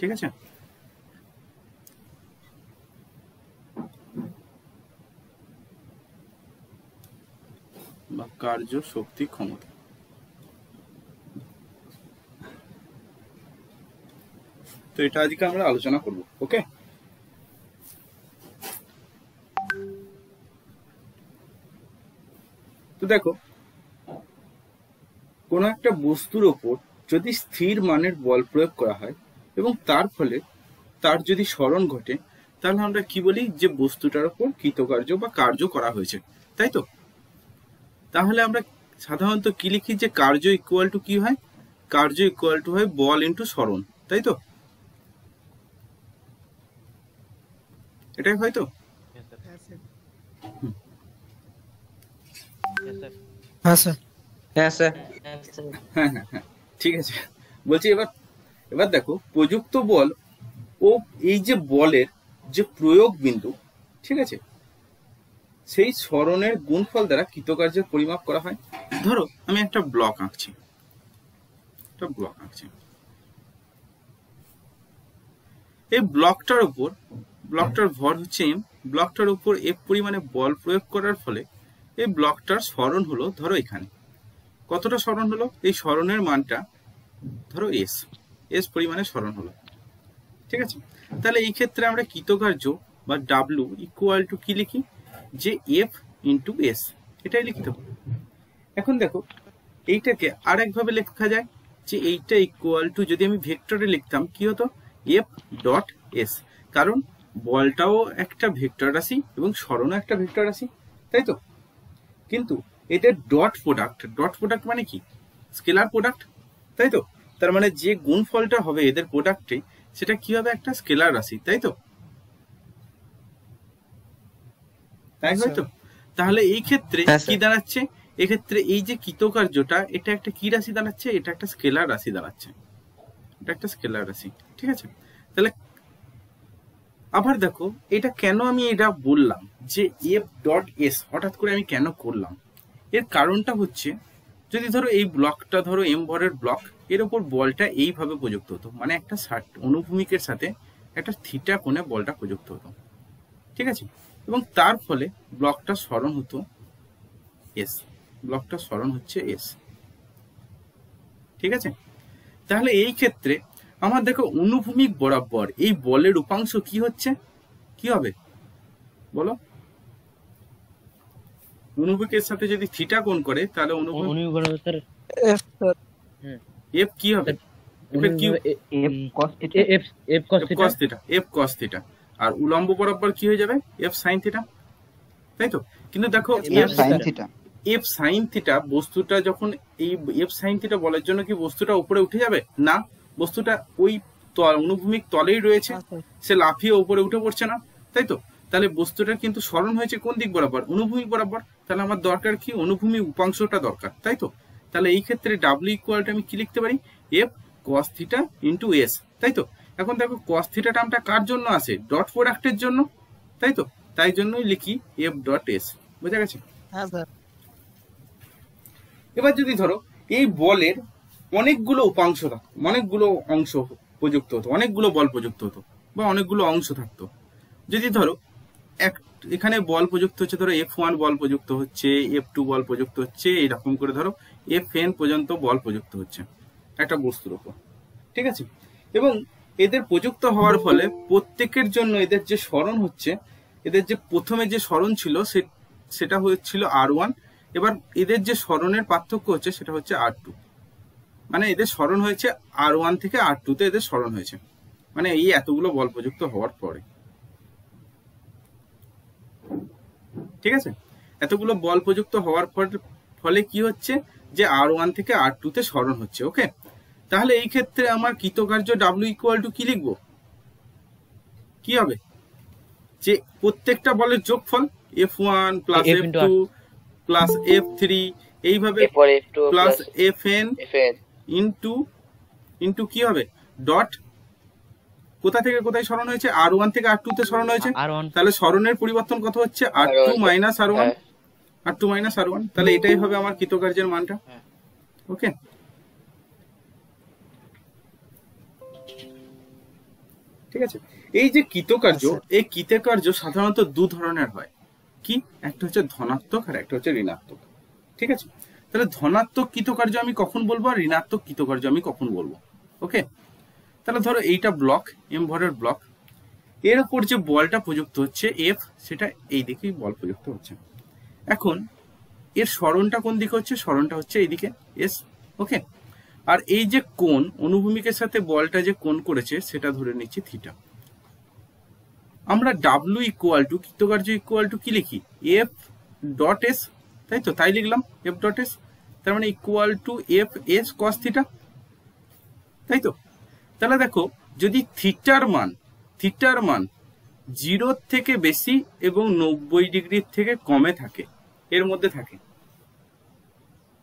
ঠিক আছে বা কার্য শক্তি ক্ষমতা তো এটা আজকে আমরা আলোচনা করব ওকে তো দেখো কোন একটা বস্তুর ওপর যদি স্থির মানের বল প্রয়োগ করা হয় এবং তার ফলে তার যদি স্মরণ ঘটে তাহলে আমরা কি বলি যে বস্তুটার উপর কৃতকার্য বা কার্য করা হয়েছে তাই তো তাহলে আমরা সাধারণত কি লিখি যে কার্য ইকুয়াল টু কি হয় কার্য ইকুয়াল টু হয় বল ইন্টু স্মরণ তাই তো এটাই হয় হ্যাঁ হ্যাঁ, হ্যাঁ হ্যাঁ হ্যাঁ ঠিক আছে বলছি এবার এবার দেখো প্রযুক্ত বল ও এই যে বলের যে প্রয়োগ বিন্দু ঠিক আছে সেই স্মরণের গুণফল দ্বারা কৃতকার্যের পরিমাপ করা হয় ধরো আমি একটা ব্লক আঁকছি একটা ব্লক আঁকছি এই ব্লকটার উপর ব্লকটার ভর হচ্ছে এম ব্লকটার উপর এ পরিমাণে বল প্রয়োগ করার ফলে এই ব্লকটার স্মরণ হলো ধরো এখানে কতটা স্মরণ হলো এই স্মরণের মানটা ধরো এস এস পরিমাণে স্মরণ হলো ঠিক আছে তাহলে এই ক্ষেত্রে আমরা কৃতকার্য বা ডাব্লু ইকুয়াল টু কি লিখি যে এফ ইন্টু এস এটাই লিখতে হবে এখন দেখো এইটাকে আর একভাবে লেখা যায় যে এইটা ইকুয়াল টু যদি আমি ভেক্টরে লিখতাম কি হতো এফ ডট এস কারণ বলটাও একটা ভেক্টর রাশি এবং স্মরণও একটা ভেক্টর রাশি তাই তো কিন্তু এটা ডট প্রোডাক্ট ডট প্রোডাক্ট মানে কি স্কেলার প্রোডাক্ট তাই তো তার মানে যে গুণফলটা হবে এদের প্রোডাক্টে সেটা কি হবে একটা স্কেলার রাশি তাই তো আচ্ছা। তাহলে এই ক্ষেত্রে হ্যাঁ, কি দাঁড়াচ্ছে এক্ষেত্রে এই যে কৃতকার্যটা এটা একটা কি রাশি দাঁড়াচ্ছে এটা একটা স্কেলার রাশি দাঁড়াচ্ছে এটা একটা স্কেলার রাশি ঠিক আছে তাহলে আবার দেখো এটা কেন আমি এটা বললাম যে এফ ডট এস হঠাৎ করে আমি কেন করলাম এর কারণটা হচ্ছে যদি ধরো এই ব্লকটা ধরো এম ভরের ব্লক এর উপর বলটা এইভাবে প্রযুক্ত হতো মানে একটা অনুভূমিকের সাথে একটা থিটা কোণে বলটা প্রযুক্ত হতো ঠিক আছে এবং তার ফলে ব্লকটা স্মরণ হতো এস ব্লকটা স্মরণ হচ্ছে এস ঠিক আছে তাহলে এই ক্ষেত্রে আমার দেখো অনুভূমিক বরাবর এই বলের উপাংশ কি হচ্ছে কি হবে বলো অনুভূমিকের সাথে যদি থিটা কোণ করে তাহলে অনুভূমিক এফ কি হবে আর উলম্ব বরাবর কি হয়ে যাবে এফ তাই তো কিন্তু দেখো এফ বস্তুটা যখন এই এফ বলার জন্য কি বস্তুটা উপরে উঠে যাবে না বস্তুটা ওই অনুভূমিক তলেই রয়েছে সে লাফিয়ে উপরে উঠে পড়ছে না তাই তো তাহলে বস্তুটা কিন্তু স্মরণ হয়েছে কোন দিক বরাবর অনুভূমিক বরাবর তাহলে আমার দরকার কি অনুভূমি উপাংশটা দরকার তাই তো তাহলে এই ক্ষেত্রে ডাব্লিউ ইকুয়ালটা আমি কি লিখতে পারি F cos theta into S তাই তো এখন দেখো কস থিটা টার্মটা কার জন্য আছে ডট প্রোডাক্টের জন্য তাই তো তাই জন্যই লিখি এফ ডট এস বুঝা গেছে হ্যাঁ, এবার যদি ধরো এই বলের অনেকগুলো উপাংশ থাকতো অনেকগুলো অংশ প্রযুক্ত হতো অনেকগুলো বল প্রযুক্ত হতো বা অনেকগুলো অংশ থাকতো যদি ধরো এক এখানে বল প্রযুক্ত হচ্ছে ধরো এফ ওয়ান বল প্রযুক্ত হচ্ছে এফ টু বল প্রযুক্ত হচ্ছে এরকম করে ধরো এফ এন পর্যন্ত বল প্রযুক্ত হচ্ছে একটা বস্তুর উপর ঠিক আছে এবং এদের প্রযুক্ত হওয়ার ফলে প্রত্যেকের জন্য এদের যে স্মরণ হচ্ছে এদের যে প্রথমে যে স্মরণ ছিল সেটা হয়েছিল আর ওয়ান এবার এদের যে স্মরণের পার্থক্য হচ্ছে সেটা হচ্ছে আর টু মানে এদের স্মরণ হয়েছে আর ওয়ান থেকে আর টুতে এদের স্মরণ হয়েছে মানে এই এতগুলো বল প্রযুক্ত হওয়ার পরে ঠিক আছে এতগুলো বল প্রযুক্ত হওয়ার ফলে কি হচ্ছে যে আর ওয়ান থেকে আর তে স্মরণ হচ্ছে ওকে তাহলে এই ক্ষেত্রে আমার কৃতকার্য ডাব্লিউ ইকুয়াল টু কি লিখবো কি হবে যে প্রত্যেকটা বলের যোগফল F one plus F two plus F three এইভাবে plus F N into into কি হবে ডট কোথা থেকে কোথায় স্মরণ হয়েছে আর ওয়ান থেকে আর টু তে স্মরণ হয়েছে তাহলে স্মরণের পরিবর্তন কত হচ্ছে R two minus R one R two minus R one তাহলে এটাই হবে আমার কৃতকার্যের মানটা ওকে হ্যাঁ। ঠিক আছে এই যে কৃতকার্য আচ্ছা। এই কৃতকার্য সাধারণত দু ধরনের হয় কি একটা হচ্ছে ধনাত্মক আর একটা হচ্ছে ঋণাত্মক ঠিক আছে তাহলে ধনাত্মক কৃতকার্য আমি কখন বলবো আর ঋণাত্মক কৃতকার্য আমি কখন বলবো ওকে তাহলে ধরো এইটা ব্লক এম ভরের ব্লক এর উপর যে বলটা প্রযুক্ত হচ্ছে এফ সেটা এই দিকেই বল প্রযুক্ত হচ্ছে এখন এর স্মরণটা কোন দিকে হচ্ছে স্মরণটা হচ্ছে এইদিকে এস ওকে আর এই যে কোন অনুভূমিকের সাথে বলটা যে কোন করেছে সেটা ধরে নিচ্ছি থিটা আমরা ডাব্লু ইকুয়াল টু কৃতকার্য ইকুয়াল টু কি লিখি এফ ডট এস তাই তো তাই লিখলাম এফ ডট এস তার মানে equal to F S cos theta তাই তো তাহলে দেখো যদি থিটার মান থিটার মান জিরোর থেকে বেশি এবং নব্বই ডিগ্রির থেকে কমে থাকে এর মধ্যে থাকে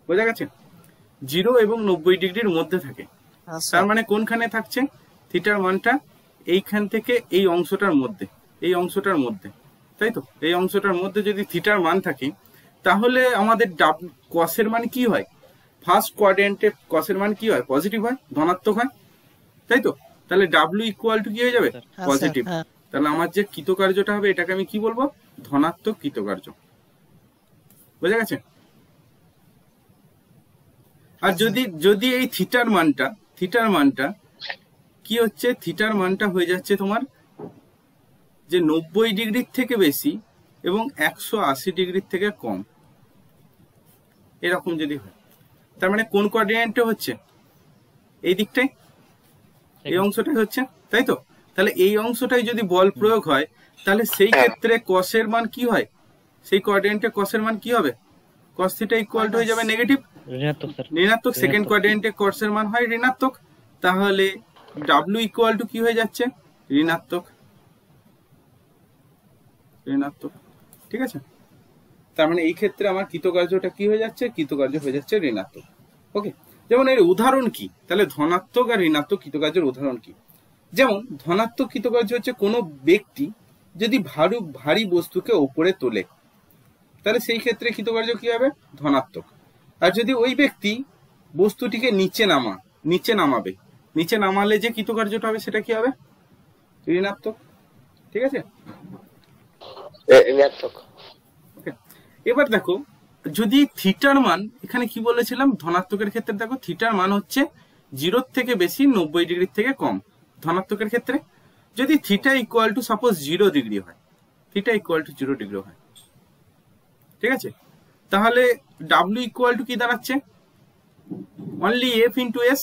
বোঝা গেছে জিরো এবং নব্বই ডিগ্রির মধ্যে থাকে আচ্ছা। তার মানে কোনখানে থাকছে থিটার মানটা এইখান থেকে এই অংশটার মধ্যে এই অংশটার মধ্যে তাই তো এই অংশটার মধ্যে যদি থিটার মান থাকে তাহলে আমাদের ডাব কসের মান কি হয় ফার্স্ট কোয়াড্রেন্টে কসের মান কি হয় পজিটিভ হয় ধনাত্মক হয় তাই তো তাহলে ডাব্লিউ ইকুয়াল টু কি হয়ে যাবে আচ্ছা, পজিটিভ হ্যাঁ। তাহলে আমার যে কৃতকার্যটা হবে এটাকে আমি কি বলবো ধনাত্মক কৃতকার্য বোঝা গেছে আর যদি যদি এই থিটার মানটা থিটার মানটা কি হচ্ছে থিটার মানটা হয়ে যাচ্ছে তোমার যে নব্বই ডিগ্রির থেকে বেশি এবং একশো আশি ডিগ্রির থেকে কম এরকম যদি হয় তার মানে কোন কোয়ার্ডিনেটটা হচ্ছে এই দিকটাই এই অংশটাই হচ্ছে তাই তো তাহলে এই অংশটাই যদি বল প্রয়োগ হয় তাহলে সেই হ্যাঁ। ক্ষেত্রে কষের মান কি হয় সেই কোয়াড্রেন্টে এর মান কি হবে cos থিটা ইকুয়াল টু হয়ে যাবে নেগেটিভ ঋণাত্মক স্যার ঋণাত্মক সেকেন্ড কোয়াড্রেন্টে এর মান হয় ঋণাত্মক তাহলে w ইকুয়াল টু কি হয়ে যাচ্ছে ঋণাত্মক ঋণাত্মক ঠিক আছে তার মানে এই ক্ষেত্রে আমার কৃতকার্যটা কি হয়ে যাচ্ছে কৃতকার্য হয়ে যাচ্ছে ঋণাত্মক ওকে যেমন এর উদাহরণ কি তাহলে ধনাত্মক আর ঋণাত্মক কৃতকার্যের উদাহরণ কি যেমন ধনাত্মক কৃতকার্য হচ্ছে কোনো ব্যক্তি যদি ভারী ভারী বস্তুকে ওপরে তোলে তাহলে সেই ক্ষেত্রে কৃতকার্য কি হবে ধনাত্মক আর যদি ওই ব্যক্তি বস্তুটিকে নিচে নামা নিচে নামাবে নিচে নামালে যে কৃতকার্যটা হবে সেটা কি হবে ঋণাত্মক ঠিক আছে ঋণাত্মক এবার দেখো যদি থিটার মান এখানে কি বলেছিলাম ধনাত্মকের ক্ষেত্রে দেখো থিটার মান হচ্ছে জিরোর থেকে বেশি নব্বই ডিগ্রির থেকে কম ধনাত্মকের ক্ষেত্রে যদি theta equal to suppose zero degree হয় theta equal to zero degree হয় ঠিক আছে তাহলে ডাব্লিউ ইকুয়াল টু কি দাঁড়াচ্ছে অনলি এফ ইন্টু এস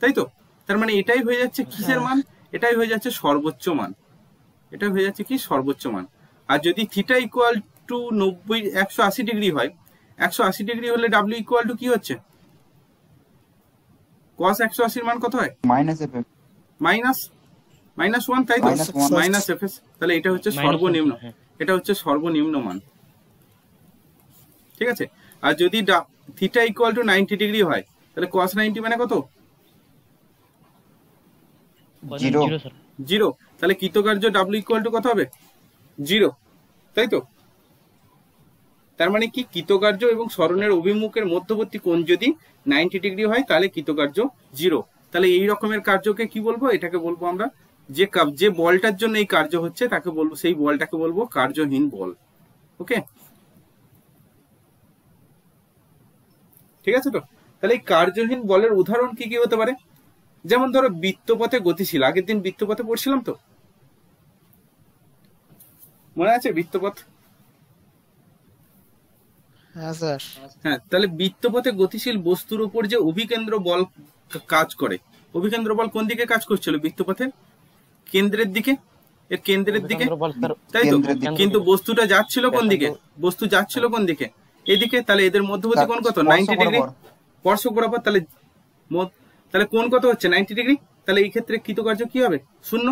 তাই তো তার মানে এটাই হয়ে যাচ্ছে কিসের মান এটাই হয়ে যাচ্ছে সর্বোচ্চ মান এটা হয়ে যাচ্ছে কি সর্বোচ্চ মান আর যদি থিটা ইকুয়াল টু নব্বই একশো আশি ডিগ্রি হয় একশো আশি ডিগ্রি হলে ডাব্লিউ ইকুয়াল টু কি হচ্ছে কস একশো আশির মান কত হয় minus F minus minus one তাই তো মাইনাস এফ তাহলে এটা হচ্ছে সর্বনিম্ন এটা হচ্ছে সর্বনিম্ন মান ঠিক আছে আর যদি theta equal to ninety degree হয় তাহলে কস নাইনটি মানে কত জিরো তাহলে কৃতকার্য ডাব্লিউ ইকুয়াল টু কত হবে জিরো তাই তো তার মানে কি কৃতকার্য এবং স্মরণের অভিমুখের মধ্যবর্তী কোণ যদি নাইনটি ডিগ্রি হয় তাহলে কৃতকার্য জিরো তাহলে এই রকমের কার্যকে কি বলবো এটাকে বলবো আমরা যে যে বলটার জন্য এই কার্য হচ্ছে তাকে বলবো সেই বলটাকে বলবো কার্যহীন বল ওকে ঠিক আছে তো তাহলে এই কার্যহীন বলের উদাহরণ কি কি হতে পারে যেমন ধরো বৃত্তপথে গতিশীল আগের দিন বৃত্তপথে পড়ছিলাম তো মনে আছে বৃত্তপথ হ্যাঁ, হ্যাঁ তাহলে বৃত্তপথে গতিশীল বস্তুর উপর যে অভিকেন্দ্র বল কাজ করে অভিকেন্দ্র বল কোন দিকে কাজ করছিল বৃত্তপথে কেন্দ্রের দিকে এর কেন্দ্রের দিকে তাই তো কিন্তু বস্তুটা যাচ্ছিল কোন দিকে বস্তু যাচ্ছিল কোন দিকে এদিকে তাহলে এদের মধ্যবর্তী কোণ কত 90 ডিগ্রি স্পর্শ বরাবর তাহলে তাহলে কোণ কত হচ্ছে 90 ডিগ্রি তাহলে এই ক্ষেত্রে কৃতকার্য কি হবে শূন্য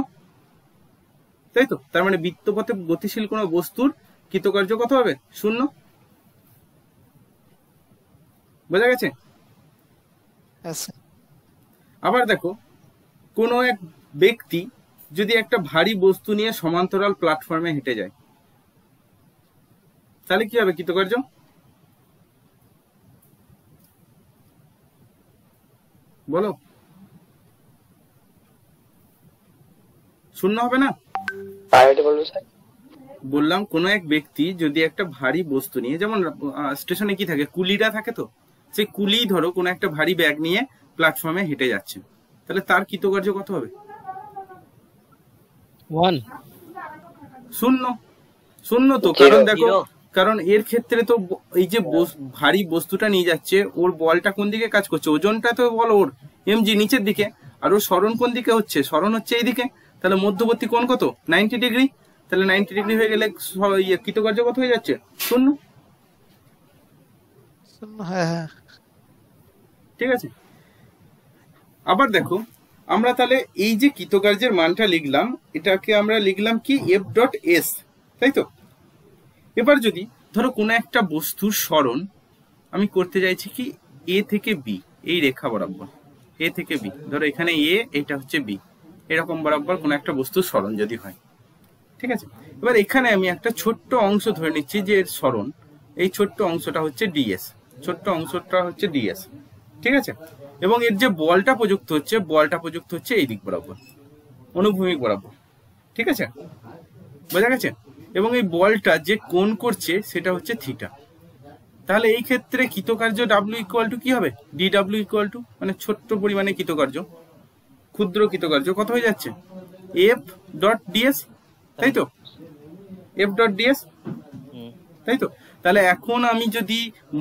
তাই তো তার মানে বৃত্তপথে গতিশীল কোন বস্তুর কৃতকার্য কত হবে শূন্য বোঝা গেছে আবার দেখো কোন এক ব্যক্তি যদি একটা ভারী বস্তু নিয়ে সমান্তরাল প্ল্যাটফর্মে হেঁটে যায় তাহলে কি হবে কৃতকার্য বলো শূন্য হবে না বললাম কোন এক ব্যক্তি যদি একটা ভারী বস্তু নিয়ে যেমন স্টেশনে কি থাকে কুলিরা থাকে তো সেই কুলি ধরো কোন একটা ভারী ব্যাগ নিয়ে প্ল্যাটফর্মে হেঁটে যাচ্ছে তাহলে তার কৃতকার্য কত হবে শূন্য শূন্য তো কারণ দেখো কারণ এর ক্ষেত্রে তো এই যে ভারী বস্তুটা নিয়ে যাচ্ছে ওর বলটা কোন দিকে কাজ করছে ওজনটা তো বল ওর এমজি নিচের দিকে আর ওর স্মরণ কোন দিকে হচ্ছে স্মরণ হচ্ছে এই দিকে তাহলে মধ্যবর্তী কোন কত নাইনটি ডিগ্রি তাহলে নাইনটি ডিগ্রি হয়ে গেলে ইয়ে কৃতকার্য কত হয়ে যাচ্ছে শূন্য হ্যাঁ, হ্যাঁ। ঠিক আছে আবার দেখো আমরা তাহলে এই যে কৃতকার্যের মানটা লিখলাম এটাকে আমরা লিখলাম কি এফ ডট এস তাই তো এবার যদি ধরো কোনো একটা বস্তুর স্মরণ আমি করতে চাইছি কি এ থেকে বি এই রেখা বরাবর এ থেকে বি ধরো এখানে এ এটা হচ্ছে বি এরকম বরাবর কোনো একটা বস্তুর স্মরণ যদি হয় ঠিক আছে এবার এখানে আমি একটা ছোট্ট অংশ ধরে নিচ্ছি যে এর স্মরণ এই ছোট্ট অংশটা হচ্ছে ডিএস ছোট্ট অংশটা হচ্ছে ডিএস ঠিক আছে এবং এর যে বলটা প্রযুক্ত হচ্ছে বলটা প্রযুক্ত হচ্ছে এই দিক বরাবর অনুভূমিক বরাবর ঠিক আছে বোঝা গেছে এবং এই বলটা যে কোন করছে সেটা হচ্ছে থিটা তাহলে এই ক্ষেত্রে কৃতকার্য ডাব্লিউ ইকুয়াল টু কি হবে ডি ডাব্লিউ ইকুয়াল টু মানে ছোট্ট পরিমাণে কৃতকার্য ক্ষুদ্র কৃতকার্য কত হয়ে যাচ্ছে এফ ডট ডিএস তাই তো এফ ডট ডিএস তাই তো তাহলে এখন আমি যদি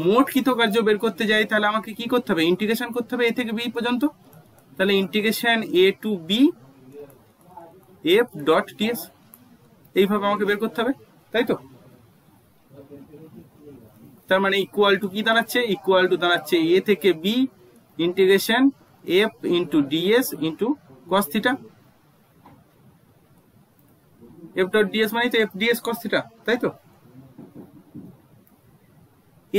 মোট কৃতকার্য বের করতে যাই তাহলে আমাকে কি করতে হবে ইন্টিগ্রেশন করতে হবে এ থেকে বি পর্যন্ত তাহলে integration A to B F dot ds এইভাবে আমাকে বের করতে হবে তাই তো তার মানে ইকুয়াল টু কি দাঁড়াচ্ছে ইকুয়াল টু দাঁড়াচ্ছে এ থেকে B integration F into ds into cos theta F dot ds মানে তো এফ ডিএস কস থিটা তাই তো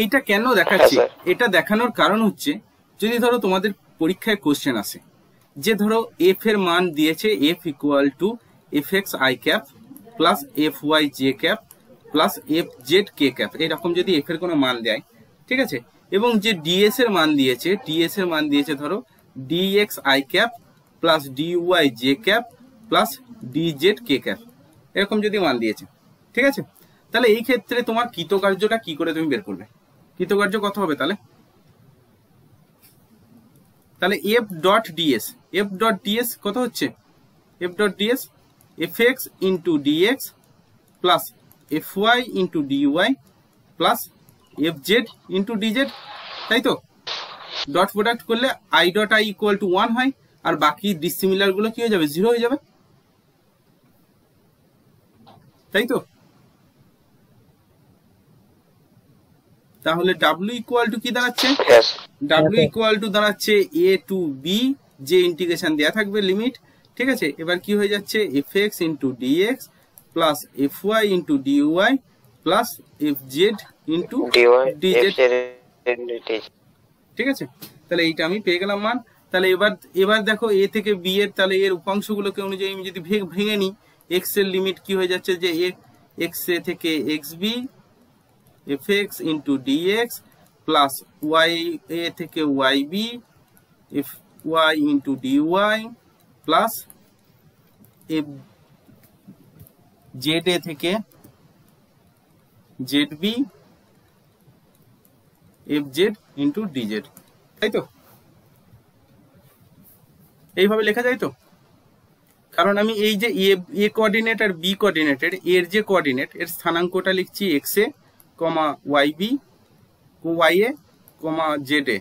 এইটা কেন দেখাচ্ছি হ্যাঁ, এটা দেখানোর কারণ হচ্ছে যদি ধরো তোমাদের পরীক্ষায় কোশ্চেন আসে যে ধরো এফ এর মান দিয়েছে F equal to F X I cap plus F Y J cap plus F Z K cap এরকম যদি এফ এর কোনো মান দেয় ঠিক আছে এবং যে ডিএস এর মান দিয়েছে ডিএস এর মান দিয়েছে ধরো dx I cap plus D Y J cap plus D Z K cap এরকম যদি মান দিয়েছে ঠিক আছে তাহলে এই ক্ষেত্রে তোমার কৃতকার্যটা কি করে তুমি বের করবে কৃতকার্য কত হবে তাহলে তাহলে F dot ds F dot ds কত হচ্ছে F dot ds fx into dx plus fy into dy plus F Z into dz তাই তো ডট প্রোডাক্ট করলে I dot I equal to one হয় আর বাকি ডিসিমিলারগুলো কি হয়ে যাবে জিরো হয়ে যাবে তাই তো তাহলে ডাব্লিউ ইকুয়াল টু কি দাঁড়াচ্ছে ডাব্লিউ ইকুয়াল টু দাঁড়াচ্ছে এ টু বি যে ইন্টিগ্রেশন দেওয়া থাকবে লিমিট ঠিক আছে এবার কি হয়ে যাচ্ছে F X into X plus F Y into D Y plus F Z into D ঠিক আছে তাহলে এইটা আমি পেয়ে গেলাম মান তাহলে এবার এবার দেখো এ থেকে বি এর তাহলে এর উপাংশগুলোকে অনুযায়ী আমি যদি ভেঙে নিই এক্স এর লিমিট কি হয়ে যাচ্ছে যে এক্স এ থেকে X B F X into D X plus Y A থেকে Y B F Y into D Y plus F Z A থেকে Z B F Z into dz তাই তো এইভাবে লেখা যায় তো কারণ আমি এই যে এ কোঅর্ডিনেট আর বি কোঅর্ডিনেটের এর যে কোঅর্ডিনেট এর স্থানাঙ্কটা লিখছি X A comma Y B Y A comma Z A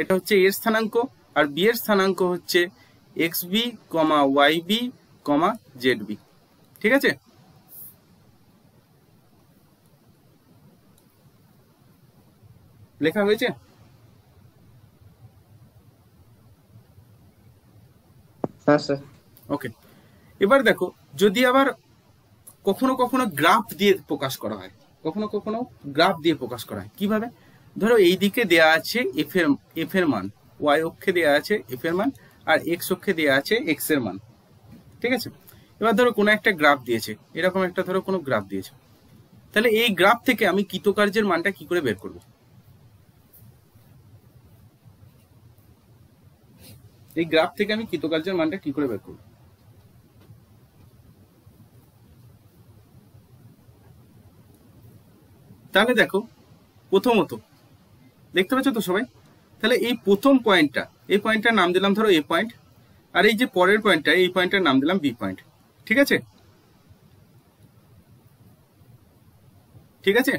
এটা হচ্ছে এর স্থানাঙ্ক আর বি এর স্থানাঙ্ক হচ্ছে X B comma Y B comma Z B ঠিক আছে লেখা হয়েছে হ্যাঁ, ওকে এবার দেখো যদি আবার কখনো কখনো গ্রাফ দিয়ে প্রকাশ করা হয় কখনো কখনো গ্রাফ দিয়ে প্রকাশ করা হয় কিভাবে ধরো এইদিকে দেয়া আছে এফ এর এফ এর মান ওয়াই অক্ষে দেয়া আছে এফ এর মান আর এক্স অক্ষে দেওয়া আছে এক্স এর মান ঠিক আছে এবার ধরো কোনো একটা গ্রাফ দিয়েছে এরকম একটা ধরো কোনো গ্রাফ দিয়েছে তাহলে এই গ্রাফ থেকে আমি কৃতকার্যের মানটা কি করে বের করব এই গ্রাফ থেকে আমি কৃতকার্যের মানটা কি করে বের করব তাহলে দেখো প্রথমত দেখতে পাচ্ছ তো সবাই তাহলে এই প্রথম পয়েন্টটা এই পয়েন্টটার নাম দিলাম ধরো এ পয়েন্ট আর এই যে পরের পয়েন্টটা এই পয়েন্টটার নাম দিলাম বি পয়েন্ট ঠিক আছে ঠিক আছে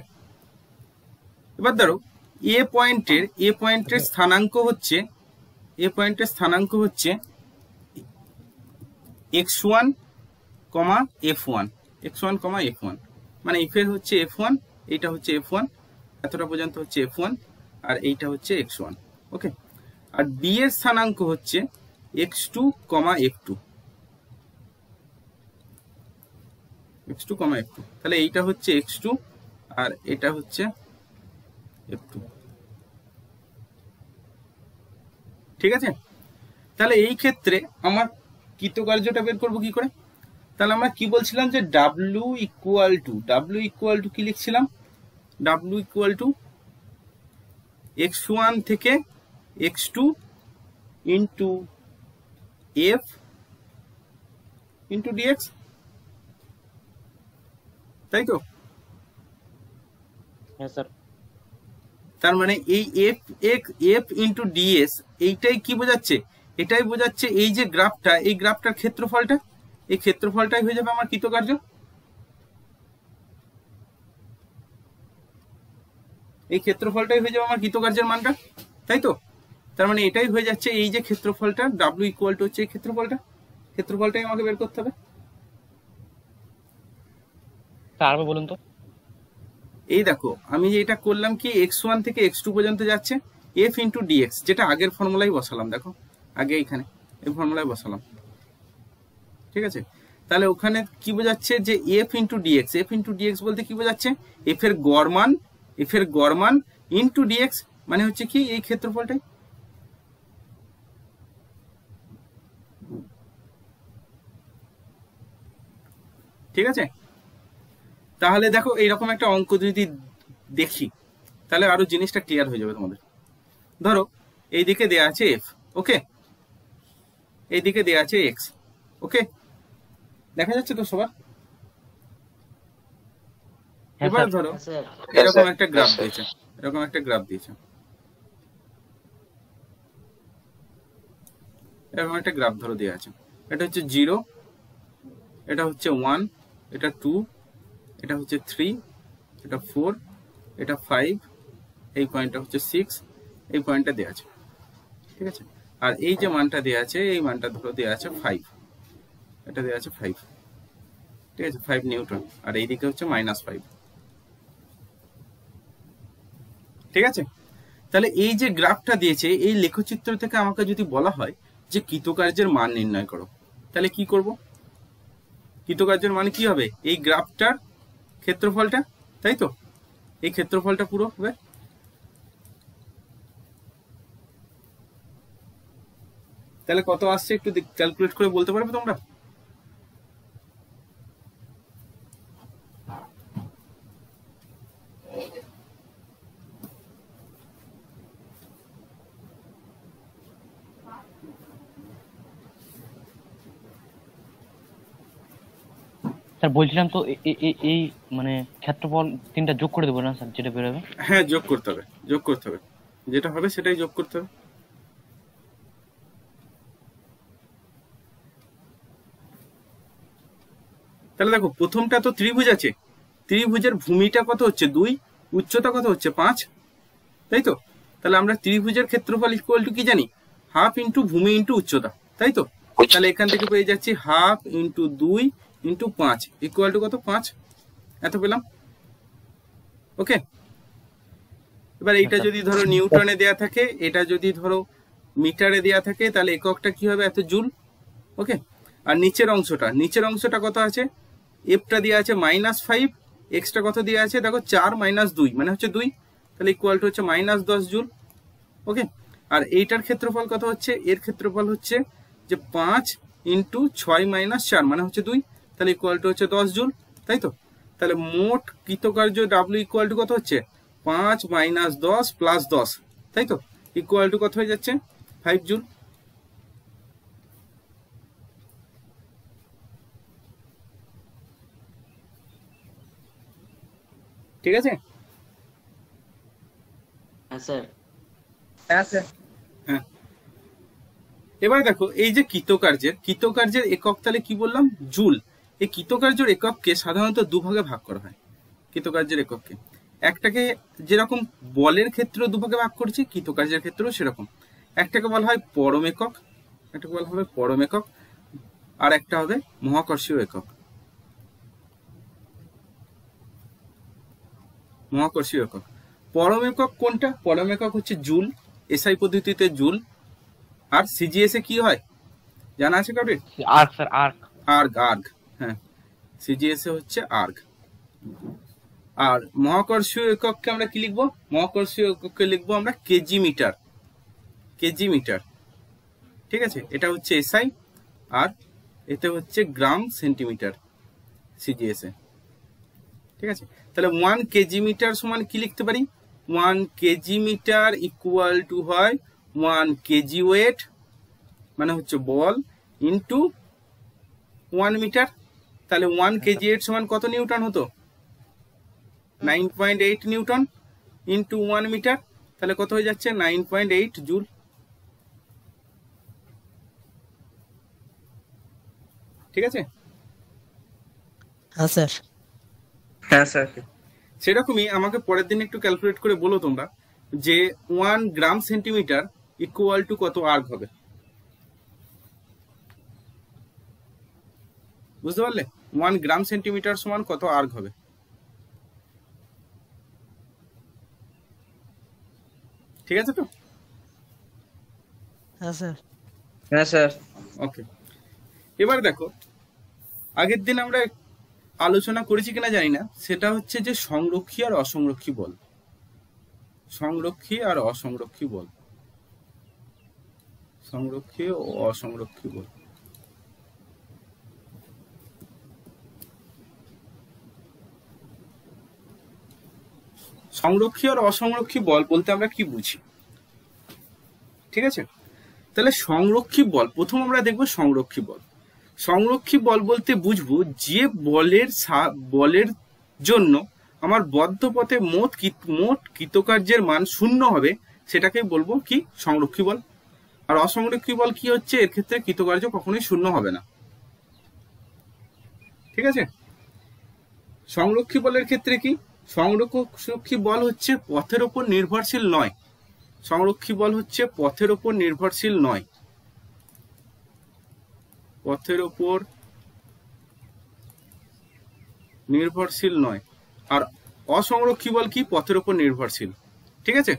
এবার ধরো এ পয়েন্টের এ পয়েন্টের স্থানাঙ্ক হচ্ছে এ পয়েন্টের স্থানাঙ্ক হচ্ছে X one comma F one X one comma F one মানে এফের হচ্ছে এফ ওয়ান এইটা হচ্ছে এফ ওয়ান এতটা পর্যন্ত হচ্ছে এফ ওয়ান আর এইটা হচ্ছে এক্স ওয়ান ওকে আর বি এর স্থানাঙ্ক হচ্ছে X two comma F two X two comma একটু টু তাহলে এইটা হচ্ছে এক্স টু আর এটা হচ্ছে এক টু ঠিক আছে তাহলে এই ক্ষেত্রে আমার কৃতকার্যটা বের করবো কি করে তাহলে আমরা কি বলছিলাম যে W equal to W equal to কি লিখছিলাম W equal to X one থেকে x2 into f into dx তাই তো হ্যাঁ স্যার তার মানে এই এফ এক এফ ইন্টু ডিএস এইটাই কি বোঝাচ্ছে এটাই বোঝাচ্ছে এই যে গ্রাফটা এই গ্রাফটার ক্ষেত্রফলটা এই ক্ষেত্রফলটাই হয়ে যাবে আমার কৃতকার্য এই ক্ষেত্রফলটাই হয়ে যাবে আমার কৃতকার্যের মানটা তাই তো তার মানে এটাই হয়ে যাচ্ছে এই যে ক্ষেত্রফলটা ডাব্লু ইকুয়াল টু হচ্ছে এই ক্ষেত্রফলটা ক্ষেত্রফলটাই আমাকে বের করতে হবে তারপর বলুন তো এই দেখো আমি যে এটা করলাম কি এক্স ওয়ান থেকে এক্স টু পর্যন্ত যাচ্ছে এফ ইন্টু ডিএক্স যেটা আগের ফর্মুলাই বসালাম দেখো আগে এখানে এই ফর্মুলায় বসালাম ঠিক আছে তাহলে ওখানে কি বোঝাচ্ছে যে F into dx F into dx বলতে কি বোঝাচ্ছে f এর গড় মান f এর গড় মান ইন্টু ডিএক্স মানে হচ্ছে কি এই ক্ষেত্রফলটাই ঠিক আছে তাহলে দেখো এইরকম একটা অঙ্ক যদি দেখি তাহলে আরো জিনিসটা ক্লিয়ার হয়ে যাবে তোমাদের ধরো এই দিকে দেয়া আছে এফ ওকে এই দিকে দেয়া আছে এক্স ওকে দেখা যাচ্ছে তো সবার হ্যাঁ, এবার ধরো হ্যাঁ, এরকম একটা গ্রাফ দিয়েছে এরকম একটা গ্রাফ দিয়েছে এরকম একটা গ্রাফ ধরো দেওয়া আছে এটা হচ্ছে জিরো এটা হচ্ছে ওয়ান এটা টু এটা হচ্ছে থ্রি এটা ফোর এটা ফাইভ এই পয়েন্টটা হচ্ছে সিক্স এই পয়েন্টটা দেওয়া আছে ঠিক আছে আর এই যে মানটা দেওয়া আছে এই মানটা ধরো দেওয়া আছে ফাইভ এটা দেওয়া আছে ফাইভ ঠিক আছে ফাইভ নিউটন আর এইদিকে হচ্ছে মাইনাস ফাইভ ঠিক আছে তাহলে এই যে গ্রাফটা দিয়েছে এই লেখচিত্র থেকে আমাকে যদি বলা হয় যে কৃতকার্যের মান নির্ণয় করো তাহলে কি করবো কৃতকার্যের মানে কি হবে এই গ্রাফটার ক্ষেত্রফলটা তাই তো এই ক্ষেত্রফলটা পুরো হবে তাহলে কত আসছে একটু ক্যালকুলেট করে বলতে পারবে তোমরা স্যার বলছিলাম তো এই মানে ক্ষেত্রফল তিনটা যোগ করে দেবো না স্যার যেটা বের হবে হ্যাঁ যোগ করতে হবে যোগ করতে হবে যেটা হবে সেটাই যোগ করতে হবে তাহলে দেখো প্রথমটা তো ত্রিভুজ আছে ত্রিভুজের ভূমিটা কত হচ্ছে দুই উচ্চতা কত হচ্ছে পাঁচ তাই তো তাহলে আমরা ত্রিভুজের ক্ষেত্রফল ইকুয়াল টু কি জানি হাফ ইন্টু ভূমি ইন্টু উচ্চতা তাই তো তাহলে এখান থেকে পেয়ে যাচ্ছি হাফ ইন্টু দুই ইন্টু পাঁচ ইকুয়াল টু কত পাঁচ এত পেলাম ওকে এবার এইটা আচ্ছা। যদি ধরো নিউটনে দেয়া থাকে এটা যদি ধরো মিটারে দেয়া থাকে তাহলে এককটা কি হবে এত জুল ওকে আর নিচের অংশটা নিচের অংশটা কত আছে এফটা দেওয়া আছে মাইনাস ফাইভ এক্সটা কত দেওয়া আছে দেখো চার মাইনাস দুই মানে হচ্ছে দুই তাহলে ইকুয়াল টু হচ্ছে মাইনাস দশ জুল ওকে আর এইটার ক্ষেত্রফল কত হচ্ছে এর ক্ষেত্রফল হচ্ছে যে পাঁচ ইন্টু ছয় মাইনাস চার মানে হচ্ছে দুই তাহলে ইকুয়াল টু হচ্ছে দশ জুল তাই তো তাহলে মোট কৃতকার্য ডাব্লু ইকুয়াল টু কত হচ্ছে পাঁচ মাইনাস দশ প্লাস দশ তাই তো ইকুয়াল টু কত হয়ে যাচ্ছে ফাইভ জুল ঠিক আছে হ্যাঁ, হ্যাঁ, হ্যাঁ এবার দেখো এই যে কৃতকার্যের কৃতকার্যের একক তাহলে কি বললাম জুল এই কৃতকার্যর একককে সাধারণত দুভাগে ভাগ করা হয় কৃতকার্যের একককে একটাকে যেরকম বলের ক্ষেত্রেও দুভাগে ভাগ করছি কৃতকার্যের ক্ষেত্রেও সেরকম একটাকে বলা হয় পরম একক একটাকে বলা হবে পরম একক আর একটা হবে মহাকর্ষীয় একক মহাকর্ষীয় একক পরম একক কোনটা পরম একক হচ্ছে জুল এসআই পদ্ধতিতে জুল আর সিজিএস এ কি হয় জানা আছে কাউকে erg sir erg erg erg সিজিএসএ হচ্ছে আর্গ আর মহাকর্ষীয় একককে আমরা কি লিখবো মহাকর্ষীয় এককে লিখবো আমরা কেজি মিটার কেজি মিটার ঠিক আছে এটা হচ্ছে এসআই আর এতে হচ্ছে গ্রাম সেন্টিমিটার সিজিএসএ ঠিক আছে তাহলে ওয়ান কেজি মিটার সমান কি লিখতে পারি one kg metre equal to হয় ওয়ান কেজি ওয়েট মানে হচ্ছে বল ইন্টু ওয়ান মিটার তাহলে ওয়ান কেজি এর সমান কত নিউটন হতো nine point eight newton into one metre তাহলে কত হয়ে যাচ্ছে নাইন পয়েন্ট এইট জুল ঠিক আছে হ্যাঁ স্যার হ্যাঁ স্যার সেরকমই আমাকে পরের দিন একটু ক্যালকুলেট করে বলো তোমরা যে one gram centimetre equal to কত আর্গ হবে বুঝতে পারলে ওয়ান গ্রাম সেন্টিমিটার সমান কত আর্গ হবে ঠিক আছে তো হ্যাঁ স্যার হ্যাঁ স্যার ওকে এবার দেখো আগের দিন আমরা আলোচনা করেছি কিনা জানি না সেটা হচ্ছে যে সংরক্ষী আর অসংরক্ষী বল সংরক্ষী আর অসংরক্ষী বল সংরক্ষী ও অসংরক্ষী বল সংরক্ষী আর অসংরক্ষী বল বলতে আমরা কি বুঝি ঠিক আছে তাহলে সংরক্ষী বল প্রথম আমরা দেখব সংরক্ষী বল সংরক্ষী বল বলতে বুঝবো যে বলের বলের জন্য আমার বদ্ধ পথে মোট মোট কৃতকার্যের মান শূন্য হবে সেটাকে বলবো কি সংরক্ষী বল আর অসংরক্ষী বল কি হচ্ছে এর ক্ষেত্রে কৃতকার্য কখনোই শূন্য হবে না ঠিক আছে সংরক্ষী বলের ক্ষেত্রে কি সংরক্ষী বল হচ্ছে পথের ওপর নির্ভরশীল নয় সংরক্ষী বল হচ্ছে পথের ওপর নির্ভরশীল নয় পথের ওপর নির্ভরশীল নয় আর অসংরক্ষী বল কি পথের ওপর নির্ভরশীল ঠিক আছে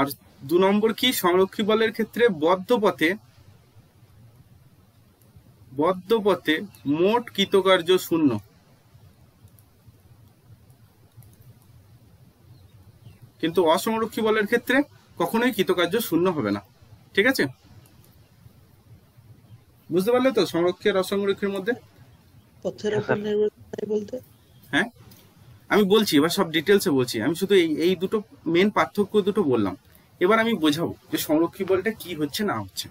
আর দু নম্বর কি সংরক্ষী বলের ক্ষেত্রে বদ্ধ পথে বদ্ধ পথে মোট কৃতকার্য শূন্য কিন্তু অসংরক্ষী বলের ক্ষেত্রে কখনোই কৃতকার্য শূন্য হবে না ঠিক আছে বুঝতে পারলে তো সংরক্ষী আর অসংরক্ষীর মধ্যে হ্যাঁ।, হ্যাঁ আমি বলছি এবার সব ডিটেলসে বলছি আমি শুধু এই এই দুটো মেন পার্থক্য দুটো বললাম এবার আমি বোঝাবো যে সংরক্ষী বলটা কি হচ্ছে না হচ্ছে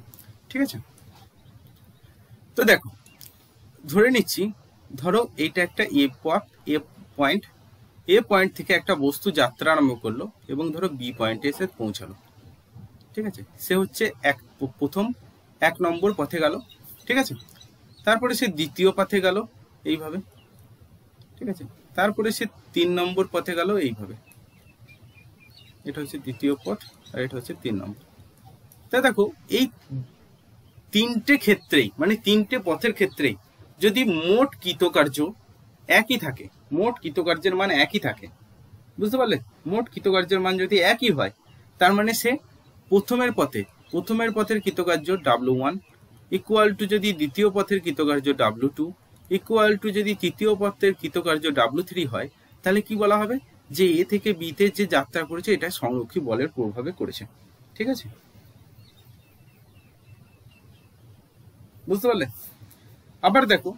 ঠিক আছে তো দেখো ধরে নিচ্ছি ধরো এইটা একটা এ এ পয়েন্ট এ পয়েন্ট থেকে একটা বস্তু যাত্রা আরম্ভ করলো এবং ধরো বি পয়েন্টে এসে পৌঁছালো ঠিক আছে সে হচ্ছে এক প্রথম এক নম্বর পথে গেল ঠিক আছে তারপরে সে দ্বিতীয় পথে গেল এইভাবে ঠিক আছে তারপরে সে তিন নম্বর পথে গেল এইভাবে এটা হচ্ছে দ্বিতীয় পথ আর এটা হচ্ছে তিন নম্বর তা দেখো এই তিনটে ক্ষেত্রেই মানে তিনটে পথের ক্ষেত্রেই যদি মোট কৃতকার্য একই থাকে মোট কৃতকার্যের মান একই থাকে বুঝতে পারলে মোট কৃতকার্যের মান যদি একই হয় তার মানে সে প্রথমের পথে প্রথমের পথের কৃতকার্য ডাব্লু ওয়ান ইকুয়াল টু যদি দ্বিতীয় পথের কৃতকার্য ডাব্লু টু ইকুয়াল টু যদি তৃতীয় পথের কৃতকার্য ডাব্লু থ্রি হয় তাহলে কি বলা হবে যে এ থেকে বিতে যে যাত্রা করেছে এটা সংরক্ষী বলের প্রভাবে করেছে ঠিক আছে বুঝতে পারলে আবার দেখো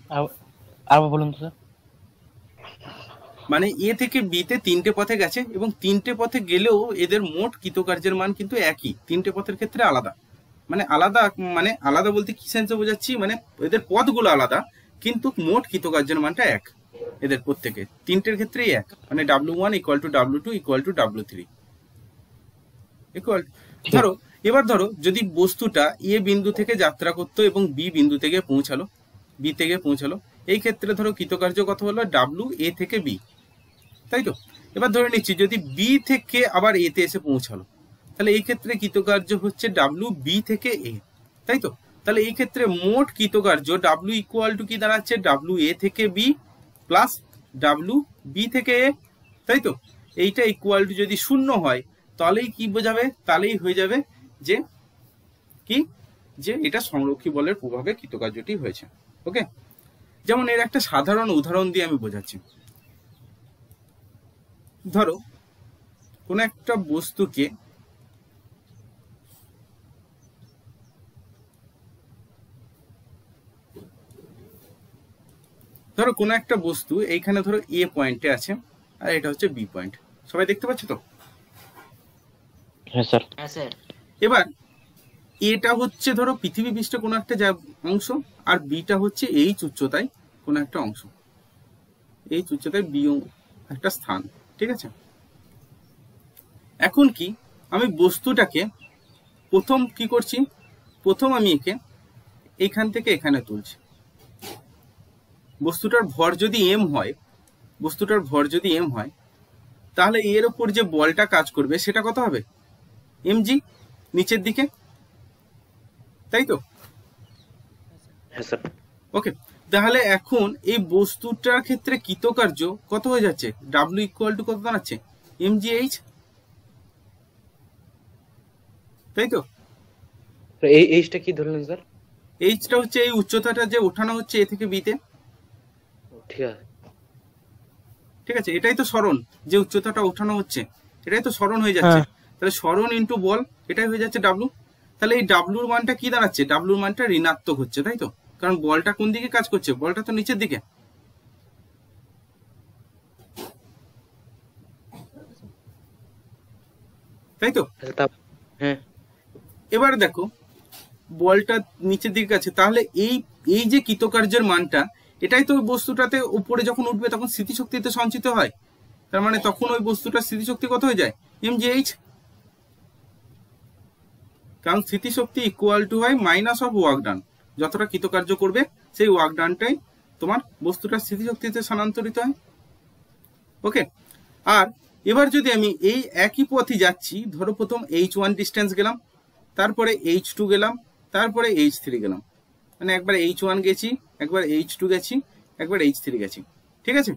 আবার বলুন তো স্যার মানে এ থেকে বিতে তিনটে পথে গেছে এবং তিনটে পথে গেলেও এদের মোট কৃতকার্যের মান কিন্তু একই তিনটে পথের ক্ষেত্রে আলাদা মানে আলাদা মানে আলাদা বলতে কি সেন্সে বোঝাচ্ছি মানে এদের পথগুলো আলাদা কিন্তু মোট কৃতকার্যের মানটা এক এদের প্রত্যেকে তিনটের ক্ষেত্রেই এক মানে W one equal to W two equal to W three equal ধরো এবার ধরো যদি বস্তুটা এ বিন্দু থেকে যাত্রা করতো এবং বি বিন্দু থেকে পৌঁছালো বি থেকে পৌঁছালো এই ক্ষেত্রে ধরো কৃতকার্য কথা হলো ডাব্লু এ থেকে বি তাই তো এবার ধরে নিচ্ছি যদি বি থেকে আবার এতে এসে পৌঁছালো তাহলে এই ক্ষেত্রে কৃতকার্য হচ্ছে ডাব্লিউ বি থেকে এ তাই তো তাহলে এই ক্ষেত্রে মোট কৃতকার্য ডাব্লু ইকুয়াল টু কি দাঁড়াচ্ছে ডাব্লু এ থেকে বি প্লাস ডাব্লু বি থেকে এ তাই তো এইটা ইকুয়াল টু যদি শূন্য হয় তাহলেই কি বোঝাবে তাহলেই হয়ে যাবে যে কি যে এটা সংরক্ষী বলের প্রভাবে কৃতকার্যটি হয়েছে ওকে যেমন এর একটা সাধারণ উদাহরণ দিয়ে আমি বোঝাচ্ছি ধরো কোন একটা বস্তুকে ধরো কোন একটা বস্তু এইখানে ধরো এ পয়েন্টে আছে আর এটা হচ্ছে বি পয়েন্ট সবাই দেখতে পাচ্ছ তো হ্যাঁ স্যার হ্যাঁ স্যার এবার এটা হচ্ছে ধরো পৃথিবী পৃষ্ঠে কোনো একটা অংশ আর বিটা হচ্ছে এইচ উচ্চতায় কোনো একটা অংশ এই উচ্চতায় বি একটা স্থান ঠিক আছে এখন কি আমি বস্তুটাকে প্রথম কি করছি প্রথম আমি একে এখান থেকে এখানে তুলছি বস্তুটার ভর যদি এম হয় বস্তুটার ভর যদি এম হয় তাহলে এর ওপর যে বলটা কাজ করবে সেটা কত হবে এম জি নিচের দিকে তাই তো ওকে হ্যাঁ, তাহলে এখন এই বস্তুটার ক্ষেত্রে কৃতকার্য কত হয়ে যাচ্ছে ডাব্লিউ ইকুয়াল টু কত দাঁড়াচ্ছে এম জি এইচ তাই তো এই এইচটা কি ধরলেন স্যার এইচটা হচ্ছে এই উচ্চতাটা যে ওঠানো হচ্ছে এ থেকে বিতে ঠিক আছে ঠিক আছে এটাই তো স্মরণ যে উচ্চতাটা ওঠানো হচ্ছে এটাই তো স্মরণ হয়ে যাচ্ছে হ্যাঁ। তাহলে স্মরণ ইন্টু বল এটাই হয়ে যাচ্ছে ডাব্লু তাহলে এই ডাব্লুর মানটা কি দাঁড়াচ্ছে ডাব্লুর মানটা ঋণাত্মক হচ্ছে তাই তো কারণ বলটা কোন দিকে কাজ করছে বলটা তো নিচের দিকে তাই তো হ্যাঁ এবার দেখো বলটা নিচের দিকে কাছে তাহলে এই এই যে কৃতকার্যের মানটা এটাই তো ওই বস্তুটাতে উপরে যখন উঠবে তখন স্মৃতিশক্তিতে সঞ্চিত হয় তার মানে তখন ওই বস্তুটার স্মৃতিশক্তি কত হয়ে যায় এম জি এইচ কারণ স্মৃতিশক্তি ইকুয়াল টু হয় মাইনাস অফ ওয়ার্ক ডান যতটা কৃতকার্য করবে সেই ওয়ার্ক ডানটাই তোমার বস্তুটা স্মৃতিশক্তিতে স্থানান্তরিত হয় ওকে আর এবার যদি আমি এই একই পথে যাচ্ছি ধরো প্রথম এইচ ওয়ান ডিস্টেন্স গেলাম তারপরে এইচ টু গেলাম তারপরে এইচ থ্রি গেলাম মানে একবার এইচ ওয়ান গেছি একবার এইচ টু গেছি একবার এইচ থ্রি গেছি ঠিক আছে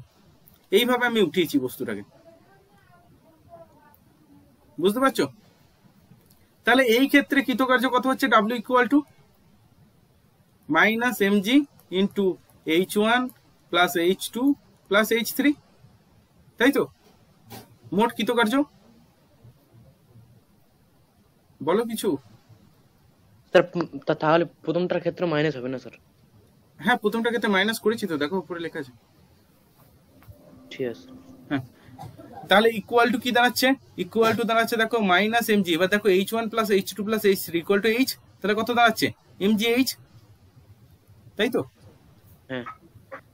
এইভাবে আমি উঠিয়েছি বস্তুটাকে বুঝতে পারছো তাহলে এই ক্ষেত্রে কৃতকার্য কত হচ্ছে W equal to minus H one plus H two plus H three তাই তো মোট কৃতকার্য বলো কিছু স্যার তাহলে প্রথমটার ক্ষেত্রে মাইনাস হবে না স্যার হ্যাঁ প্রথমটার ক্ষেত্রে মাইনাস করেছি তো দেখো উপরে লেখা আছে ঠিক আছে হ্যাঁ তাহলে ইকুয়াল টু কি দাঁড়াচ্ছে ইকুয়াল টু দাঁড়াচ্ছে দেখো মাইনাস এমজি এবার দেখো H one plus H two plus H three equal to H তাহলে কত দাঁড়াচ্ছে এমজি এইচ তাই তো হ্যাঁ।